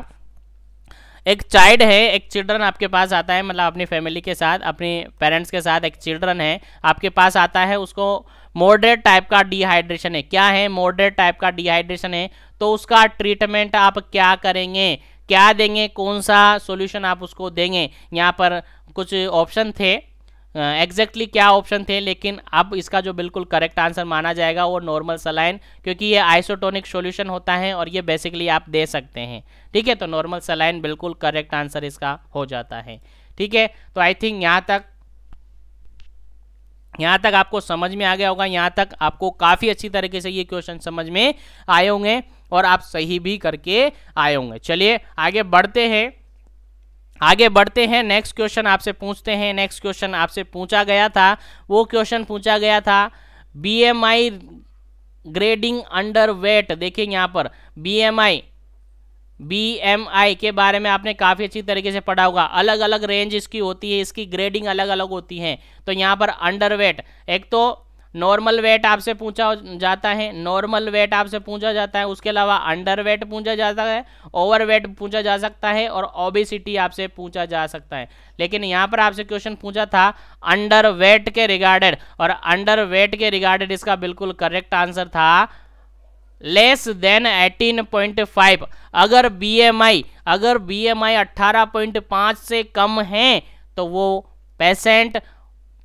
एक चाइल्ड है एक चिल्ड्रन आपके पास आता है मतलब अपनी फैमिली के साथ अपने पेरेंट्स के साथ एक चिल्ड्रन है आपके पास आता है उसको मॉडरेट टाइप का डिहाइड्रेशन है क्या है मॉडरेट टाइप का डिहाइड्रेशन है तो उसका ट्रीटमेंट आप क्या करेंगे क्या देंगे कौन सा सॉल्यूशन आप उसको देंगे यहाँ पर कुछ ऑप्शन थे एग्जैक्टली क्या ऑप्शन थे लेकिन अब इसका जो बिल्कुल करेक्ट आंसर माना जाएगा वो नॉर्मल सलाइन क्योंकि ये आइसोटोनिक सॉल्यूशन होता है और ये बेसिकली आप दे सकते हैं ठीक है तो नॉर्मल सलाइन बिल्कुल करेक्ट आंसर इसका हो जाता है ठीक है तो आई थिंक यहाँ तक यहाँ तक आपको समझ में आ गया होगा यहाँ तक आपको काफ़ी अच्छी तरीके से ये क्वेश्चन समझ में आए होंगे और आप सही भी करके आए होंगे चलिए आगे बढ़ते हैं आगे बढ़ते हैं नेक्स्ट क्वेश्चन आपसे पूछते हैं नेक्स्ट क्वेश्चन आपसे पूछा गया था वो क्वेश्चन पूछा गया था आई ग्रेडिंग अंडर वेट देखिए यहाँ पर एम आई के बारे में आपने काफ़ी अच्छी तरीके से पढ़ा होगा अलग अलग रेंज इसकी होती है इसकी ग्रेडिंग अलग अलग होती है तो यहाँ पर अंडर वेट एक तो नॉर्मल वेट आपसे पूछा जाता है नॉर्मल वेट आपसे पूछा जाता है उसके अलावा अंडर वेट पूछा जाता है ओवर वेट पूछा जा सकता है और ओबिसिटी आपसे पूछा जा सकता है लेकिन यहाँ पर आपसे क्वेश्चन पूछा था अंडर वेट के रिगार्डेड और अंडर वेट के रिगार्डेड इसका बिल्कुल करेक्ट आंसर था लेस देन 18.5 अगर बीएमआई अगर बीएमआई 18.5 से कम है तो वो पेशेंट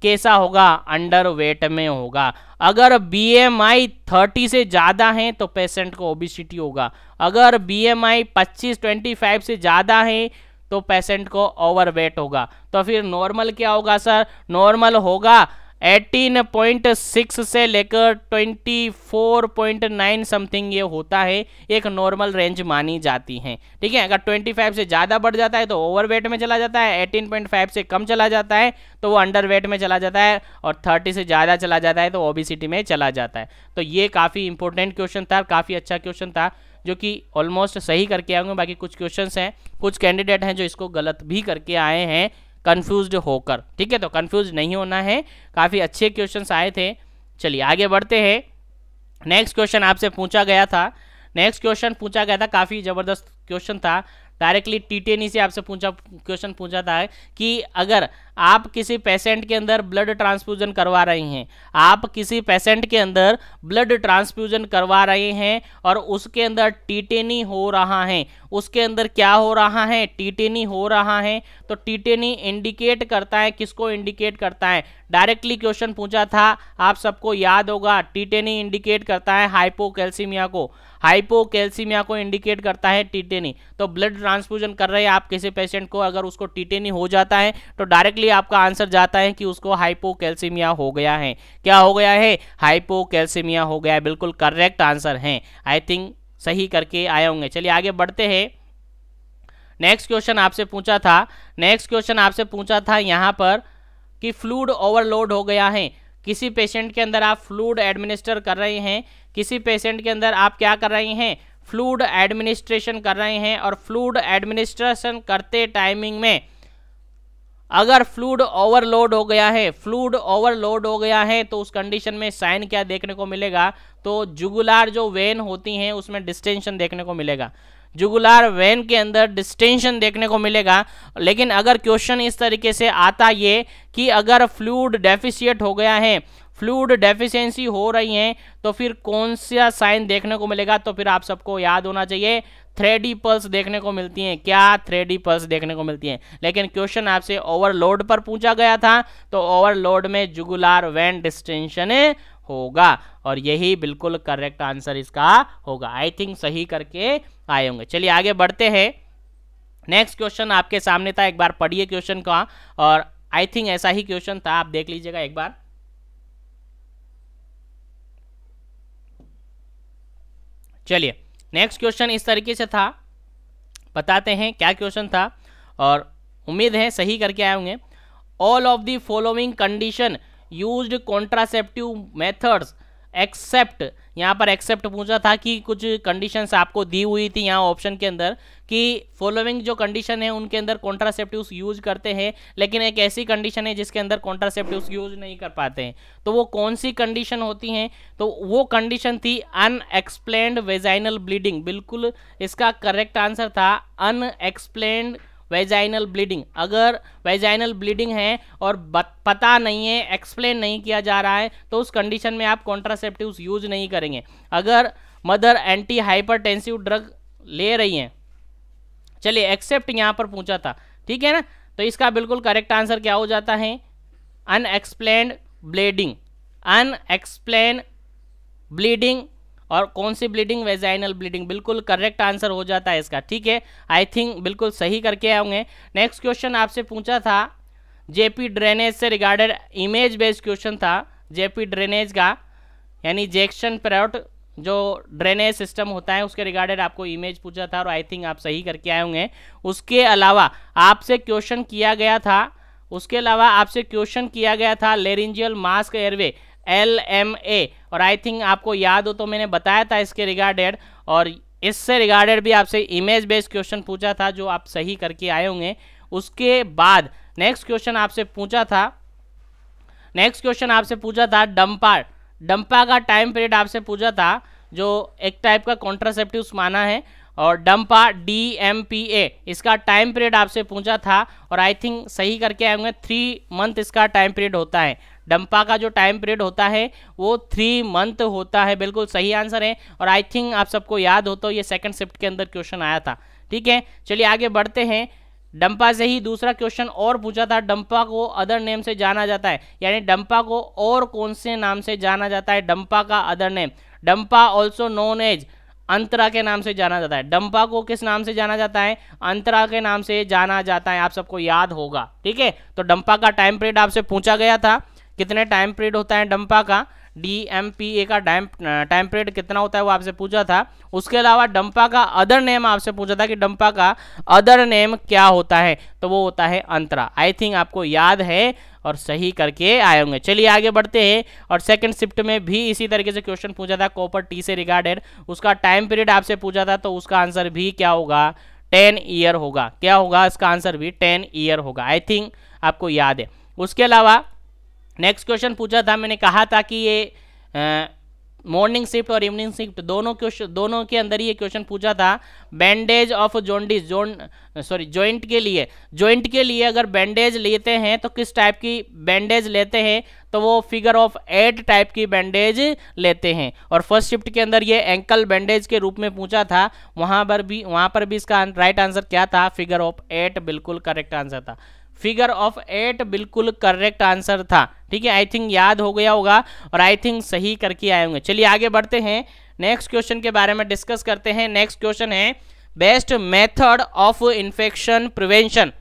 कैसा होगा अंडर वेट में होगा अगर बीएमआई 30 से ज़्यादा है तो पेशेंट को ओबिसिटी होगा अगर बीएमआई 25 25 से ज़्यादा है तो पेशेंट को ओवरवेट होगा तो फिर नॉर्मल क्या होगा सर नॉर्मल होगा 18.6 से लेकर 24.9 समथिंग ये होता है एक नॉर्मल रेंज मानी जाती है ठीक है अगर 25 से ज़्यादा बढ़ जाता है तो ओवरवेट में चला जाता है 18.5 से कम चला जाता है तो वो अंडरवेट में चला जाता है और 30 से ज़्यादा चला जाता है तो ओबिसिटी में चला जाता है तो ये काफ़ी इंपॉर्टेंट क्वेश्चन था काफ़ी अच्छा क्वेश्चन था जो कि ऑलमोस्ट सही करके आएंगे बाकी कुछ क्वेश्चंस हैं कुछ कैंडिडेट हैं जो इसको गलत भी करके आए हैं कन्फ्यूज होकर ठीक है तो कन्फ्यूज नहीं होना है काफ़ी अच्छे क्वेश्चन आए थे चलिए आगे बढ़ते हैं नेक्स्ट क्वेश्चन आपसे पूछा गया था नेक्स्ट क्वेश्चन पूछा गया था काफ़ी ज़बरदस्त क्वेश्चन था डायरेक्टली टीटेनी से आपसे पूछा क्वेश्चन पूछा था कि अगर आप किसी पेशेंट के अंदर ब्लड ट्रांसफ्यूजन करवा रहे हैं आप किसी पेशेंट के अंदर ब्लड ट्रांसफ्यूजन करवा रहे हैं और उसके अंदर टीटेनी हो रहा है उसके अंदर क्या हो रहा है टीटेनी हो रहा है तो टीटेनी इंडिकेट करता है किसको इंडिकेट करता है डायरेक्टली क्वेश्चन पूछा था आप सबको याद होगा टीटेनी इंडिकेट करता है हाइपोकैल्सीमिया को हाइपोकैल्सीमिया को इंडिकेट करता है टीटेनी तो ब्लड ट्रांसफ्यूजन कर रहे हैं आप किसी पेशेंट को अगर उसको टीटेनी हो जाता है तो डायरेक्टली आपका आंसर जाता है कि उसको हाइपोकैल्सीमिया हो गया है क्या हो गया है हाइपोकैल्सीमिया हो गया है बिल्कुल करेक्ट आंसर है आई थिंक सही करके आए होंगे चलिए आगे बढ़ते हैं नेक्स्ट क्वेश्चन आपसे पूछा था नेक्स्ट क्वेश्चन आपसे पूछा था यहाँ पर कि फ्लूड ओवरलोड हो गया है किसी पेशेंट के अंदर आप फ्लूड एडमिनिस्टर कर रहे हैं किसी पेशेंट के अंदर आप क्या कर रहे हैं फ्लूड एडमिनिस्ट्रेशन कर रहे हैं और फ्लूड एडमिनिस्ट्रेशन करते टाइमिंग में अगर फ्लूड ओवरलोड हो गया है फ्लूड ओवरलोड हो गया है तो उस कंडीशन में साइन क्या देखने को मिलेगा तो जुगुलार जो वेन होती हैं उसमें डिस्टेंशन देखने को मिलेगा जुगुलार वेन के अंदर डिस्टेंशन देखने को मिलेगा लेकिन अगर क्वेश्चन इस तरीके से आता ये कि अगर फ्लूड डेफिशिएट हो गया है फ्लूड डेफिशिएंसी हो रही है तो फिर कौन सा साइन देखने को मिलेगा तो फिर आप सबको याद होना चाहिए थ्रेडी पल्स देखने को मिलती हैं क्या थ्रेडी पल्स देखने को मिलती हैं लेकिन क्वेश्चन आपसे ओवरलोड पर पूछा गया था तो ओवरलोड में जुगुलार वैन डिस्टेंशन होगा और यही बिल्कुल करेक्ट आंसर इसका होगा आई थिंक सही करके आए होंगे चलिए आगे बढ़ते हैं नेक्स्ट क्वेश्चन आपके सामने था एक बार पढ़िए क्वेश्चन का और आई थिंक ऐसा ही क्वेश्चन था आप देख लीजिएगा एक बार चलिए नेक्स्ट क्वेश्चन इस तरीके से था बताते हैं क्या क्वेश्चन था और उम्मीद है सही करके आए होंगे all of the following condition used contraceptive methods except यहाँ पर एक्सेप्ट पूछा था कि कुछ कंडीशंस आपको दी हुई थी यहाँ ऑप्शन के अंदर कि फॉलोइंग जो कंडीशन है उनके अंदर कॉन्ट्रासेप्टिव यूज करते हैं लेकिन एक ऐसी कंडीशन है जिसके अंदर कॉन्ट्रासेप्टिव यूज नहीं कर पाते हैं तो वो कौन सी कंडीशन होती हैं तो वो कंडीशन थी अनएक्सप्लेन्ड वेजाइनल ब्लीडिंग बिल्कुल इसका करेक्ट आंसर था अनएक्सप्लेन्ड वेजाइनल ब्लीडिंग अगर वेजाइनल ब्लीडिंग है और पता नहीं है एक्सप्लेन नहीं किया जा रहा है तो उस कंडीशन में आप कॉन्ट्रासेप्टिव यूज नहीं करेंगे अगर मदर एंटी हाइपरटेंसिव ड्रग ले रही हैं चलिए एक्सेप्ट यहाँ पर पूछा था ठीक है ना तो इसका बिल्कुल करेक्ट आंसर क्या हो जाता है अनएक्सप्लेन ब्लीडिंग अनएक्सप्लेन ब्लीडिंग और कौन सी ब्लीडिंग वेजाइनल ब्लीडिंग बिल्कुल करेक्ट आंसर हो जाता है इसका ठीक है आई थिंक बिल्कुल सही करके आएंगे नेक्स्ट क्वेश्चन आपसे पूछा था जेपी ड्रेनेज से रिगार्डेड इमेज बेस्ड क्वेश्चन था जेपी ड्रेनेज का यानी जेक्शन पेरोट जो ड्रेनेज सिस्टम होता है उसके रिगार्डेड आपको इमेज पूछा था और आई थिंक आप सही करके आए होंगे उसके अलावा आपसे क्वेश्चन किया गया था उसके अलावा आपसे क्वेश्चन किया गया था laryngeal mask airway L M A और आई थिंक आपको याद हो तो मैंने बताया था इसके रिगार्डेड और इससे रिगार्डेड भी आपसे इमेज बेस्ड क्वेश्चन पूछा था जो आप सही करके आए होंगे उसके बाद नेक्स्ट क्वेश्चन आपसे पूछा था नेक्स्ट क्वेश्चन आपसे पूछा था डम्पा डम्पा का टाइम पीरियड आपसे पूछा था जो एक टाइप का कॉन्ट्रासेप्टिव माना है और डम्पा डी एम पी ए इसका टाइम पीरियड आपसे पूछा था और आई थिंक सही करके आए होंगे थ्री मंथ इसका टाइम पीरियड होता है डंपा का जो टाइम पीरियड होता है वो थ्री मंथ होता है बिल्कुल सही आंसर है और आई थिंक आप सबको याद हो तो ये सेकंड शिफ्ट के अंदर क्वेश्चन आया था ठीक है चलिए आगे बढ़ते हैं डंपा से ही दूसरा क्वेश्चन और पूछा था डंपा को अदर नेम से जाना जाता है यानी डंपा को और कौन से नाम से जाना जाता है डंपा का अदर नेम डंपा ऑल्सो नोन एज अंतरा के नाम से जाना जाता है डंपा को किस नाम से जाना जाता है अंतरा के नाम से जाना जाता है आप सबको याद होगा ठीक है तो डंपा का टाइम पीरियड आपसे पूछा गया था कितने टाइम पीरियड होता है डंपा का डी एम पी ए का डैम टाइम पीरियड कितना होता है वो आपसे पूछा था उसके अलावा डंपा का अदर नेम आपसे पूछा था कि डंपा का अदर नेम क्या होता है तो वो होता है अंतरा आई थिंक आपको याद है और सही करके आए होंगे चलिए आगे बढ़ते हैं और सेकंड शिफ्ट में भी इसी तरीके से क्वेश्चन पूछा था कॉपर टी से रिगार्डेड उसका टाइम पीरियड आपसे पूछा था तो उसका आंसर भी क्या होगा टेन ईयर होगा क्या होगा इसका आंसर भी टेन ईयर होगा आई थिंक आपको याद है उसके अलावा नेक्स्ट क्वेश्चन पूछा था मैंने कहा था कि ये मॉर्निंग शिफ्ट और इवनिंग शिफ्ट दोनों क्वेश्चन दोनों के अंदर ही ये क्वेश्चन पूछा था bandage of jaundice zone sorry joint के लिए जॉइंट के लिए अगर बैंडेज लेते हैं तो किस टाइप की बैंडेज लेते हैं तो वो फिगर ऑफ एट टाइप की बैंडेज लेते हैं और फर्स्ट शिफ्ट के अंदर ये एंकल बैंडेज के रूप में पूछा था वहाँ पर भी वहाँ पर भी इसका राइट आंसर क्या था फिगर ऑफ एट बिल्कुल करेक्ट आंसर था फिगर ऑफ एट बिल्कुल करेक्ट आंसर था ठीक है आई थिंक याद हो गया होगा और आई थिंक सही करके आए होंगे चलिए आगे बढ़ते हैं नेक्स्ट क्वेश्चन के बारे में डिस्कस करते हैं नेक्स्ट क्वेश्चन है best method of infection prevention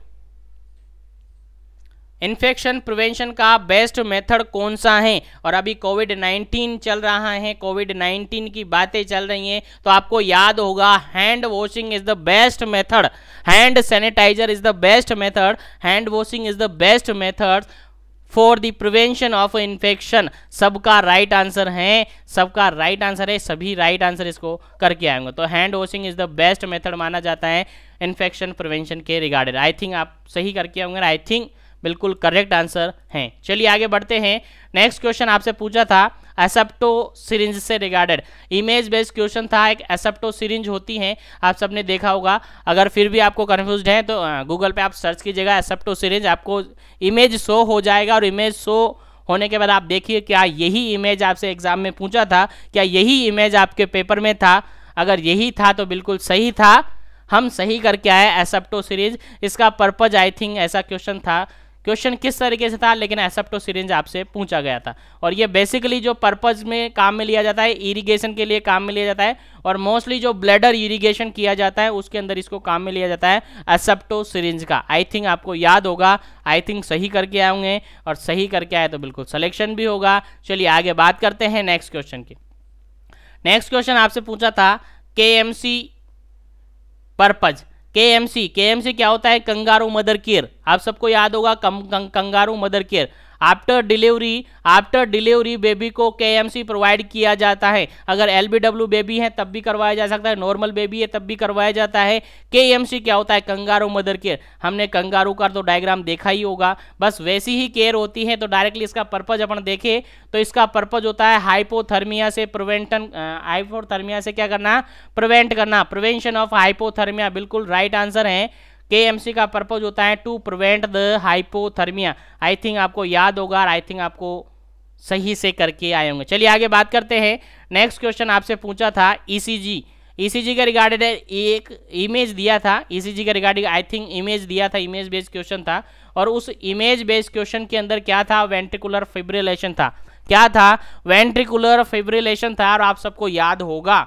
infection prevention का बेस्ट मेथड कौन सा है और अभी कोविड 19 चल रहा है कोविड 19 की बातें चल रही हैं तो आपको याद होगा hand washing is the best method hand sanitiser is the best method hand washing is the best method for the prevention of infection सबका राइट आंसर है सबका राइट आंसर है सभी राइट आंसर इसको करके आएंगे तो hand washing is the best method माना जाता है इन्फेक्शन प्रिवेंशन के रिगार्डेड आई थिंक आप सही करके आएंगे आई थिंक बिल्कुल करेक्ट आंसर हैं चलिए आगे बढ़ते हैं नेक्स्ट क्वेश्चन आपसे पूछा था एसेप्टो सिरिंज से रिगार्डेड इमेज बेस्ड क्वेश्चन था एक एसेप्टो सिरिंज होती हैं आप सबने देखा होगा अगर फिर भी आपको कन्फ्यूज हैं तो गूगल पे आप सर्च कीजिएगा एसेप्टो सिरिंज आपको इमेज शो हो जाएगा और इमेज शो होने के बाद आप देखिए क्या यही इमेज आपसे एग्जाम में पूछा था क्या यही इमेज आपके पेपर में था अगर यही था तो बिल्कुल सही था हम सही करके आए एसेप्टो सीरीज इसका पर्पज आई थिंक ऐसा क्वेश्चन था क्वेश्चन किस तरीके से था लेकिन एसेप्टो सीरेंज आपसे पूछा गया था और ये बेसिकली जो पर्पज़ में काम में लिया जाता है इरिगेशन के लिए काम में लिया जाता है और मोस्टली जो ब्लैडर इरिगेशन किया जाता है उसके अंदर इसको काम में लिया जाता है एसेप्टो सीरेंज का आई थिंक आपको याद होगा आई थिंक सही करके आए होंगे और सही करके आए तो बिल्कुल सलेक्शन भी होगा चलिए आगे बात करते हैं नेक्स्ट क्वेश्चन की नेक्स्ट क्वेश्चन आपसे पूछा था K M C purpose K M C क्या होता है कंगारू मदर केयर आप सबको याद होगा kangaroo mother care after delivery after delivery baby को के प्रोवाइड किया जाता है अगर एल बेबी है तब भी करवाया जा सकता है नॉर्मल बेबी है तब भी करवाया जाता है के क्या होता है कंगारू मदर केयर हमने कंगारू का तो डायग्राम देखा ही होगा बस वैसी ही केयर होती है तो डायरेक्टली इसका पर्पज अपन देखें तो इसका पर्पज होता है हाइपोथर्मिया से प्रिवेंटन हाइपोथर्मिया से क्या करना प्रिवेंट करना प्रिवेंशन ऑफ हाइपोथर्मिया बिल्कुल राइट आंसर है के का पर्पज होता है to prevent the hypothermia I think आपको याद होगा आई थिंक आपको सही से करके आए होंगे चलिए आगे बात करते हैं नेक्स्ट क्वेश्चन आपसे पूछा था ईसीजी e ईसीजी e के रिगार्डेड एक इमेज दिया था ईसीजी e के रिगार्डिंग आई थिंक इमेज दिया था इमेज बेस्ड क्वेश्चन था और उस इमेज बेस्ड क्वेश्चन के अंदर क्या था वेंट्रिकुलर फिब्रिलेशन था क्या था वेंट्रिकुलर फिब्रिलेशन था और आप सबको याद होगा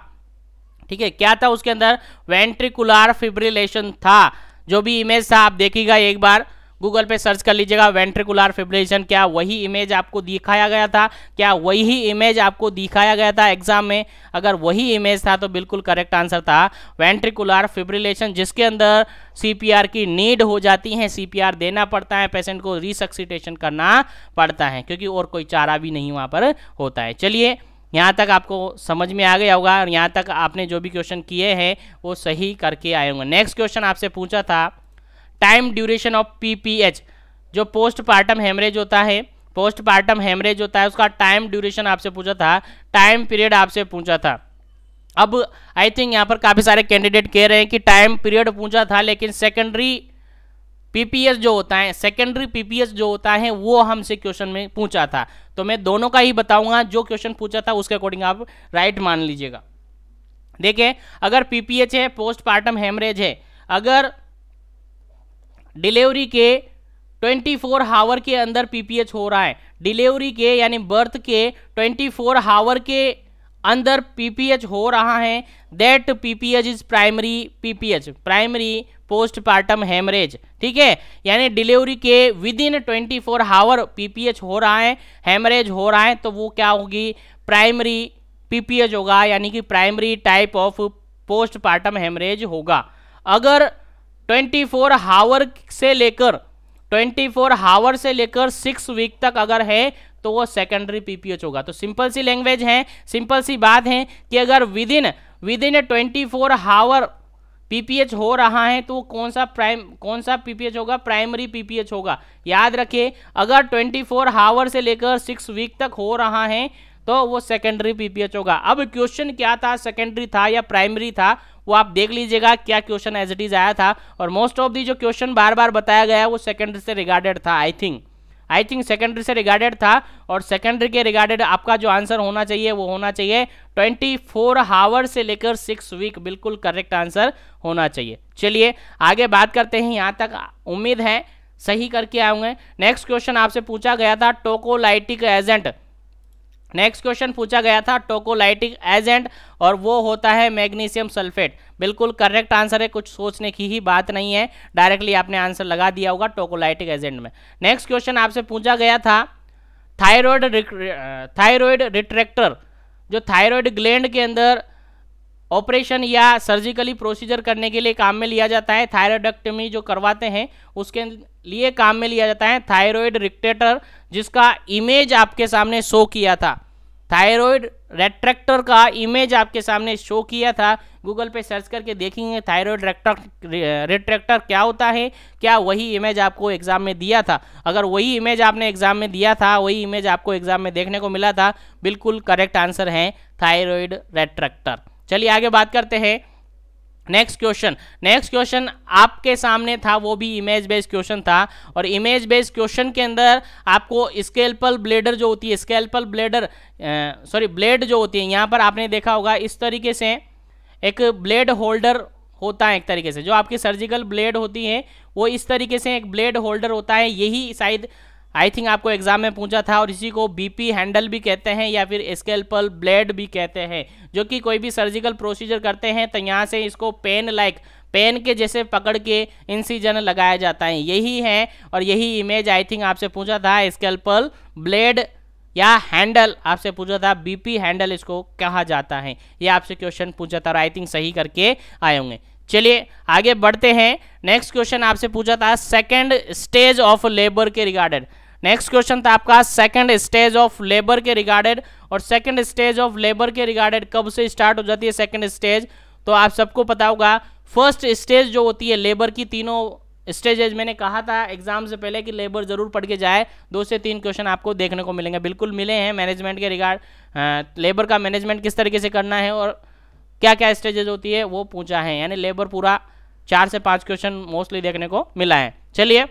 ठीक है क्या था उसके अंदर वेंट्रिकुलर फिब्रिलेशन था जो भी इमेज था आप देखिएगा एक बार गूगल पे सर्च कर लीजिएगा वेंट्रिकुलर फिब्रिलेशन क्या वही इमेज आपको दिखाया गया था क्या वही इमेज आपको दिखाया गया था एग्जाम में अगर वही इमेज था तो बिल्कुल करेक्ट आंसर था वेंट्रिकुलर फिब्रिलेशन जिसके अंदर सीपीआर की नीड हो जाती है सीपीआर देना पड़ता है पेशेंट को रिसक्सीटेशन करना पड़ता है क्योंकि और कोई चारा भी नहीं वहाँ पर होता है चलिए यहाँ तक आपको समझ में आ गया होगा और यहाँ तक आपने जो भी क्वेश्चन किए हैं वो सही करके आए होंगे नेक्स्ट क्वेश्चन आपसे पूछा था टाइम ड्यूरेशन ऑफ पीपीएच जो पोस्ट पार्टम हेमरेज होता है पोस्ट पार्टम हेमरेज होता है उसका टाइम ड्यूरेशन आपसे पूछा था टाइम पीरियड आपसे पूछा था अब आई थिंक यहाँ पर काफ़ी सारे कैंडिडेट कह रहे हैं कि टाइम पीरियड पूछा था लेकिन सेकेंडरी पीपीएस जो होता है सेकेंडरी पीपीएस जो होता है वो हमसे क्वेश्चन में पूछा था तो मैं दोनों का ही बताऊंगा जो क्वेश्चन पूछा था उसके अकॉर्डिंग आप राइट मान लीजिएगा देखिए अगर पीपीएच है पोस्टमार्टम हेमरेज है अगर डिलीवरी के 24 फोर हावर के अंदर पीपीएच हो रहा है डिलीवरी के यानी बर्थ के 24 फोर हावर के अंदर पीपीएच हो रहा है that PPH is primary PPH primary postpartum haemorrhage ठीक है यानी डिलीवरी के within twenty four hour PPH हो रहा है हेमरेज हो रहा है तो वो क्या होगी प्राइमरी पीपीएच होगा यानी कि primary type of postpartum haemorrhage होगा अगर ट्वेंटी फोर हावर से लेकर 24 फोर हावर से लेकर सिक्स वीक तक अगर है तो वो सेकेंडरी पीपीएच होगा तो सिंपल सी लैंग्वेज है सिंपल सी बात है कि अगर within within twenty four hour PPH हो रहा है तो कौन सा प्राइम कौन सा पीपीएच होगा प्राइमरी पीपीएच होगा याद रखिए अगर 24 फोर हावर से लेकर सिक्स वीक तक हो रहा है तो वो सेकेंडरी पीपीएच होगा अब क्वेश्चन क्या था सेकेंडरी था या प्राइमरी था वो आप देख लीजिएगा क्या क्वेश्चन एज इट इज आया था और मोस्ट ऑफ दी जो क्वेश्चन बार बार बताया गया है वो सेकेंडरी से रिगार्डेड था I think I think secondary से रिगार्डेड था और सेकेंडरी के रिगार्डेड आपका जो आंसर होना चाहिए वो होना चाहिए ट्वेंटी फोर हावर से लेकर सिक्स वीक बिल्कुल करेक्ट आंसर होना चाहिए चलिए आगे बात करते हैं यहाँ तक उम्मीद है सही करके आऊंगे नेक्स्ट क्वेश्चन आपसे पूछा गया था टोकोलाइटिक एजेंट नेक्स्ट क्वेश्चन पूछा गया था टोकोलाइटिक एजेंट और वो होता है मैग्नीशियम सल्फेट बिल्कुल करेक्ट आंसर है कुछ सोचने की ही बात नहीं है डायरेक्टली आपने आंसर लगा दिया होगा टोकोलाइटिक एजेंट में नेक्स्ट क्वेश्चन आपसे पूछा गया था थायरॉयड थायरॉयड रिट्रैक्टर जो थायरॉयड ग्लैंड के अंदर ऑपरेशन या सर्जिकली प्रोसीजर करने के लिए काम में लिया जाता है थायरोडक्टमी जो करवाते हैं उसके लिए काम में लिया जाता है थायरॉयड रिक्टेटर जिसका इमेज आपके सामने शो किया था थायरॉयड रेट्रैक्टर का इमेज आपके सामने शो किया था गूगल पे सर्च करके देखेंगे थायरॉयड रेट्रैक्टर क्या होता है क्या वही इमेज आपको एग्ज़ाम में दिया था अगर वही इमेज आपने एग्ज़ाम में दिया था वही इमेज आपको एग्ज़ाम में देखने को मिला था बिल्कुल करेक्ट आंसर है थायरॉयड रेट्रैक्टर चलिए आगे बात करते हैं नेक्स्ट क्वेश्चन नेक्स्ट क्वेश्चन आपके सामने था वो भी इमेज बेस्ड क्वेश्चन था और इमेज बेस्ड क्वेश्चन के अंदर आपको स्केल्पल ब्लेडर जो होती है स्केल्पल ब्लेडर सॉरी ब्लेड जो होती है यहाँ पर आपने देखा होगा इस तरीके से एक ब्लेड होल्डर होता है एक तरीके से जो आपकी सर्जिकल ब्लेड होती है वो इस तरीके से एक ब्लेड होल्डर होता है यही शायद आई थिंक आपको एग्जाम में पूछा था और इसी को बीपी हैंडल भी कहते हैं या फिर स्केल्पल ब्लेड भी कहते हैं जो कि कोई भी सर्जिकल प्रोसीजर करते हैं तो यहाँ से इसको पेन लाइक पेन के जैसे पकड़ के इंसीजन लगाया जाता है यही है और यही इमेज आई थिंक आपसे पूछा था स्केल्पल ब्लेड या हैंडल आपसे पूछा था बीपी हैंडल इसको कहा जाता है ये आपसे क्वेश्चन पूछा था और आई थिंक सही करके आए होंगे चलिए आगे बढ़ते हैं नेक्स्ट क्वेश्चन आपसे पूछा था सेकेंड स्टेज ऑफ लेबर के रिगार्डेड नेक्स्ट क्वेश्चन था आपका सेकंड स्टेज ऑफ लेबर के रिगार्डेड और सेकंड स्टेज ऑफ लेबर के रिगार्डेड कब से स्टार्ट हो जाती है सेकंड स्टेज तो आप सबको पता होगा फर्स्ट स्टेज जो होती है लेबर की तीनों स्टेजेज मैंने कहा था एग्जाम से पहले कि लेबर जरूर पढ़ के जाए दो से तीन क्वेश्चन आपको देखने को मिलेंगे बिल्कुल मिले हैं मैनेजमेंट के रिगार्ड लेबर का मैनेजमेंट किस तरीके से करना है और क्या क्या स्टेजेज होती है वो पूछा है यानी लेबर पूरा चार से पाँच क्वेश्चन मोस्टली देखने को मिला है चलिए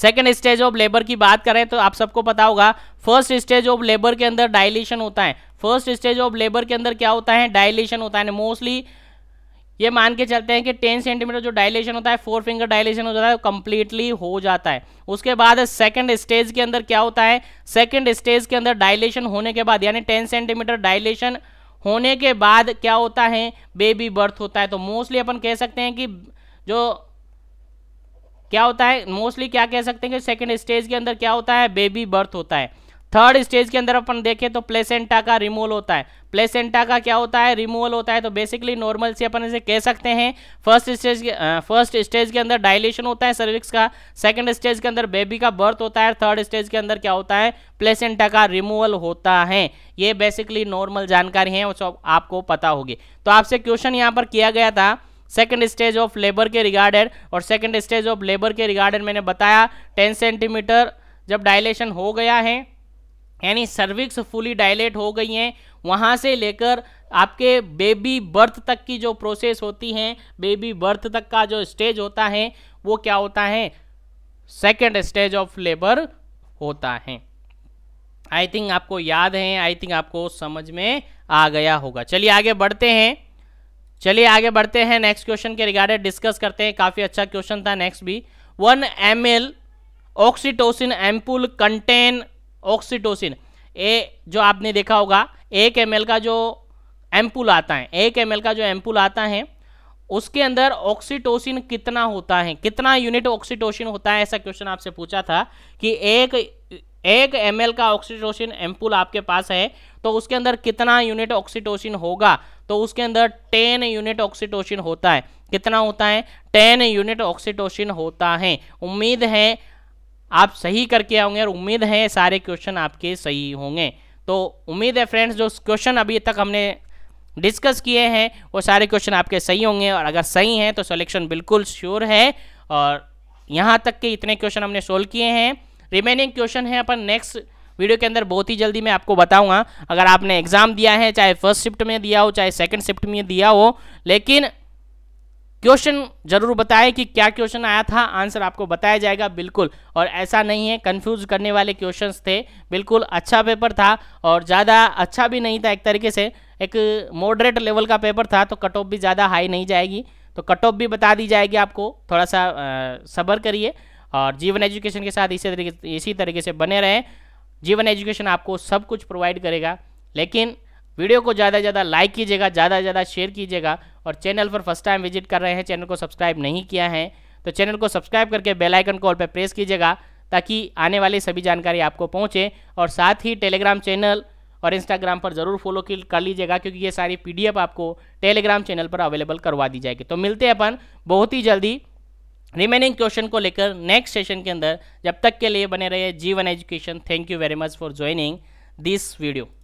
सेकेंड स्टेज ऑफ लेबर की बात करें तो आप सबको पता होगा फर्स्ट स्टेज ऑफ लेबर के अंदर डायलेशन होता है फर्स्ट स्टेज ऑफ लेबर के अंदर क्या होता है डायलेशन होता है मोस्टली ये मान के चलते हैं कि टेन सेंटीमीटर जो डायलेशन होता है फोर फिंगर डायलेशन हो जाता है कंप्लीटली हो जाता है उसके बाद सेकंड स्टेज के अंदर क्या होता है सेकंड स्टेज के अंदर डायलेशन होने के बाद यानी टेन सेंटीमीटर डायलेशन होने के बाद क्या होता है बेबी बर्थ होता है तो मोस्टली अपन कह सकते हैं कि जो क्या होता है मोस्टली क्या कह सकते हैं कि सेकेंड स्टेज के अंदर क्या होता है बेबी बर्थ होता है थर्ड स्टेज के अंदर अपन देखें तो प्लेसेंटा का रिमूवल होता है प्लेसेंटा का क्या होता है रिमूवल होता है तो बेसिकली नॉर्मल से अपन इसे कह सकते हैं फर्स्ट स्टेज के फर्स्ट स्टेज के अंदर डायलेशन होता है सर्विक्स का सेकंड स्टेज के अंदर बेबी का बर्थ होता है थर्ड स्टेज के अंदर क्या होता है प्लेसेंटा का रिमूवल होता है ये बेसिकली नॉर्मल जानकारी है सब आपको पता होगी तो आपसे क्वेश्चन यहाँ पर किया गया था सेकंड स्टेज ऑफ लेबर के रिगार्डेड और सेकंड स्टेज ऑफ लेबर के रिगार्डेड मैंने बताया टेन सेंटीमीटर जब डायलेशन हो गया है यानी सर्विक्स फुली डायलेट हो गई हैं वहाँ से लेकर आपके बेबी बर्थ तक की जो प्रोसेस होती हैं बेबी बर्थ तक का जो स्टेज होता है वो क्या होता है सेकेंड स्टेज ऑफ लेबर होता है आई थिंक आपको याद है आई थिंक आपको समझ में आ गया होगा चलिए आगे बढ़ते हैं चलिए आगे बढ़ते हैं नेक्स्ट क्वेश्चन के रिगार्डेड डिस्कस करते हैं काफ़ी अच्छा क्वेश्चन था नेक्स्ट भी one M L oxytocin ampoule contain oxytocin a जो आपने देखा होगा एक एम का जो एम्पुल आता है एक एम का जो एम्पुल आता है उसके अंदर ऑक्सीटोसिन कितना होता है कितना यूनिट ऑक्सीटोसिन होता है ऐसा क्वेश्चन आपसे पूछा था कि एक एक एम का ऑक्सीटोसिन एम्पुल आपके पास है तो उसके अंदर कितना यूनिट ऑक्सीटोसिन होगा तो उसके अंदर टेन यूनिट ऑक्सीटोसिन होता है कितना होता है टेन यूनिट ऑक्सीटोसिन होता है उम्मीद है आप सही करके आओगे और उम्मीद है सारे क्वेश्चन आपके सही होंगे तो उम्मीद है फ्रेंड्स जो क्वेश्चन अभी तक हमने डिस्कस किए हैं वो सारे क्वेश्चन आपके सही होंगे और अगर सही हैं तो सिलेक्शन बिल्कुल श्योर है और यहाँ तक के इतने क्वेश्चन हमने सोल्व किए हैं रिमेनिंग क्वेश्चन है अपन नेक्स्ट वीडियो के अंदर बहुत ही जल्दी मैं आपको बताऊंगा अगर आपने एग्ज़ाम दिया है चाहे फर्स्ट शिफ्ट में दिया हो चाहे सेकंड शिफ्ट में दिया हो लेकिन क्वेश्चन जरूर बताएं कि क्या क्वेश्चन आया था आंसर आपको बताया जाएगा बिल्कुल और ऐसा नहीं है कंफ्यूज करने वाले क्वेश्चंस थे बिल्कुल अच्छा पेपर था और ज़्यादा अच्छा भी नहीं था एक तरीके से एक मॉडरेट लेवल का पेपर था तो कट ऑफ भी ज़्यादा हाई नहीं जाएगी तो कट ऑफ भी बता दी जाएगी आपको थोड़ा सा सब्र करिए और जीवन एजुकेशन के साथ इसी तरीके इसी तरीके से बने रहें जीवन एजुकेशन आपको सब कुछ प्रोवाइड करेगा लेकिन वीडियो को ज़्यादा से ज़्यादा लाइक कीजिएगा ज़्यादा से ज़्यादा शेयर कीजिएगा और चैनल पर फर्स्ट टाइम विजिट कर रहे हैं चैनल को सब्सक्राइब नहीं किया है तो चैनल को सब्सक्राइब करके बेल आइकन कॉल पर प्रेस कीजिएगा ताकि आने वाली सभी जानकारी आपको पहुँचे और साथ ही टेलीग्राम चैनल और इंस्टाग्राम पर ज़रूर फॉलो कर लीजिएगा क्योंकि ये सारी पीडीएफ आपको टेलीग्राम चैनल पर अवेलेबल करवा दी जाएगी तो मिलते हैं अपन बहुत ही जल्दी रिमेनिंग क्वेश्चन को लेकर नेक्स्ट सेशन के अंदर जब तक के लिए बने रहे Jeevan education thank you very much for joining this video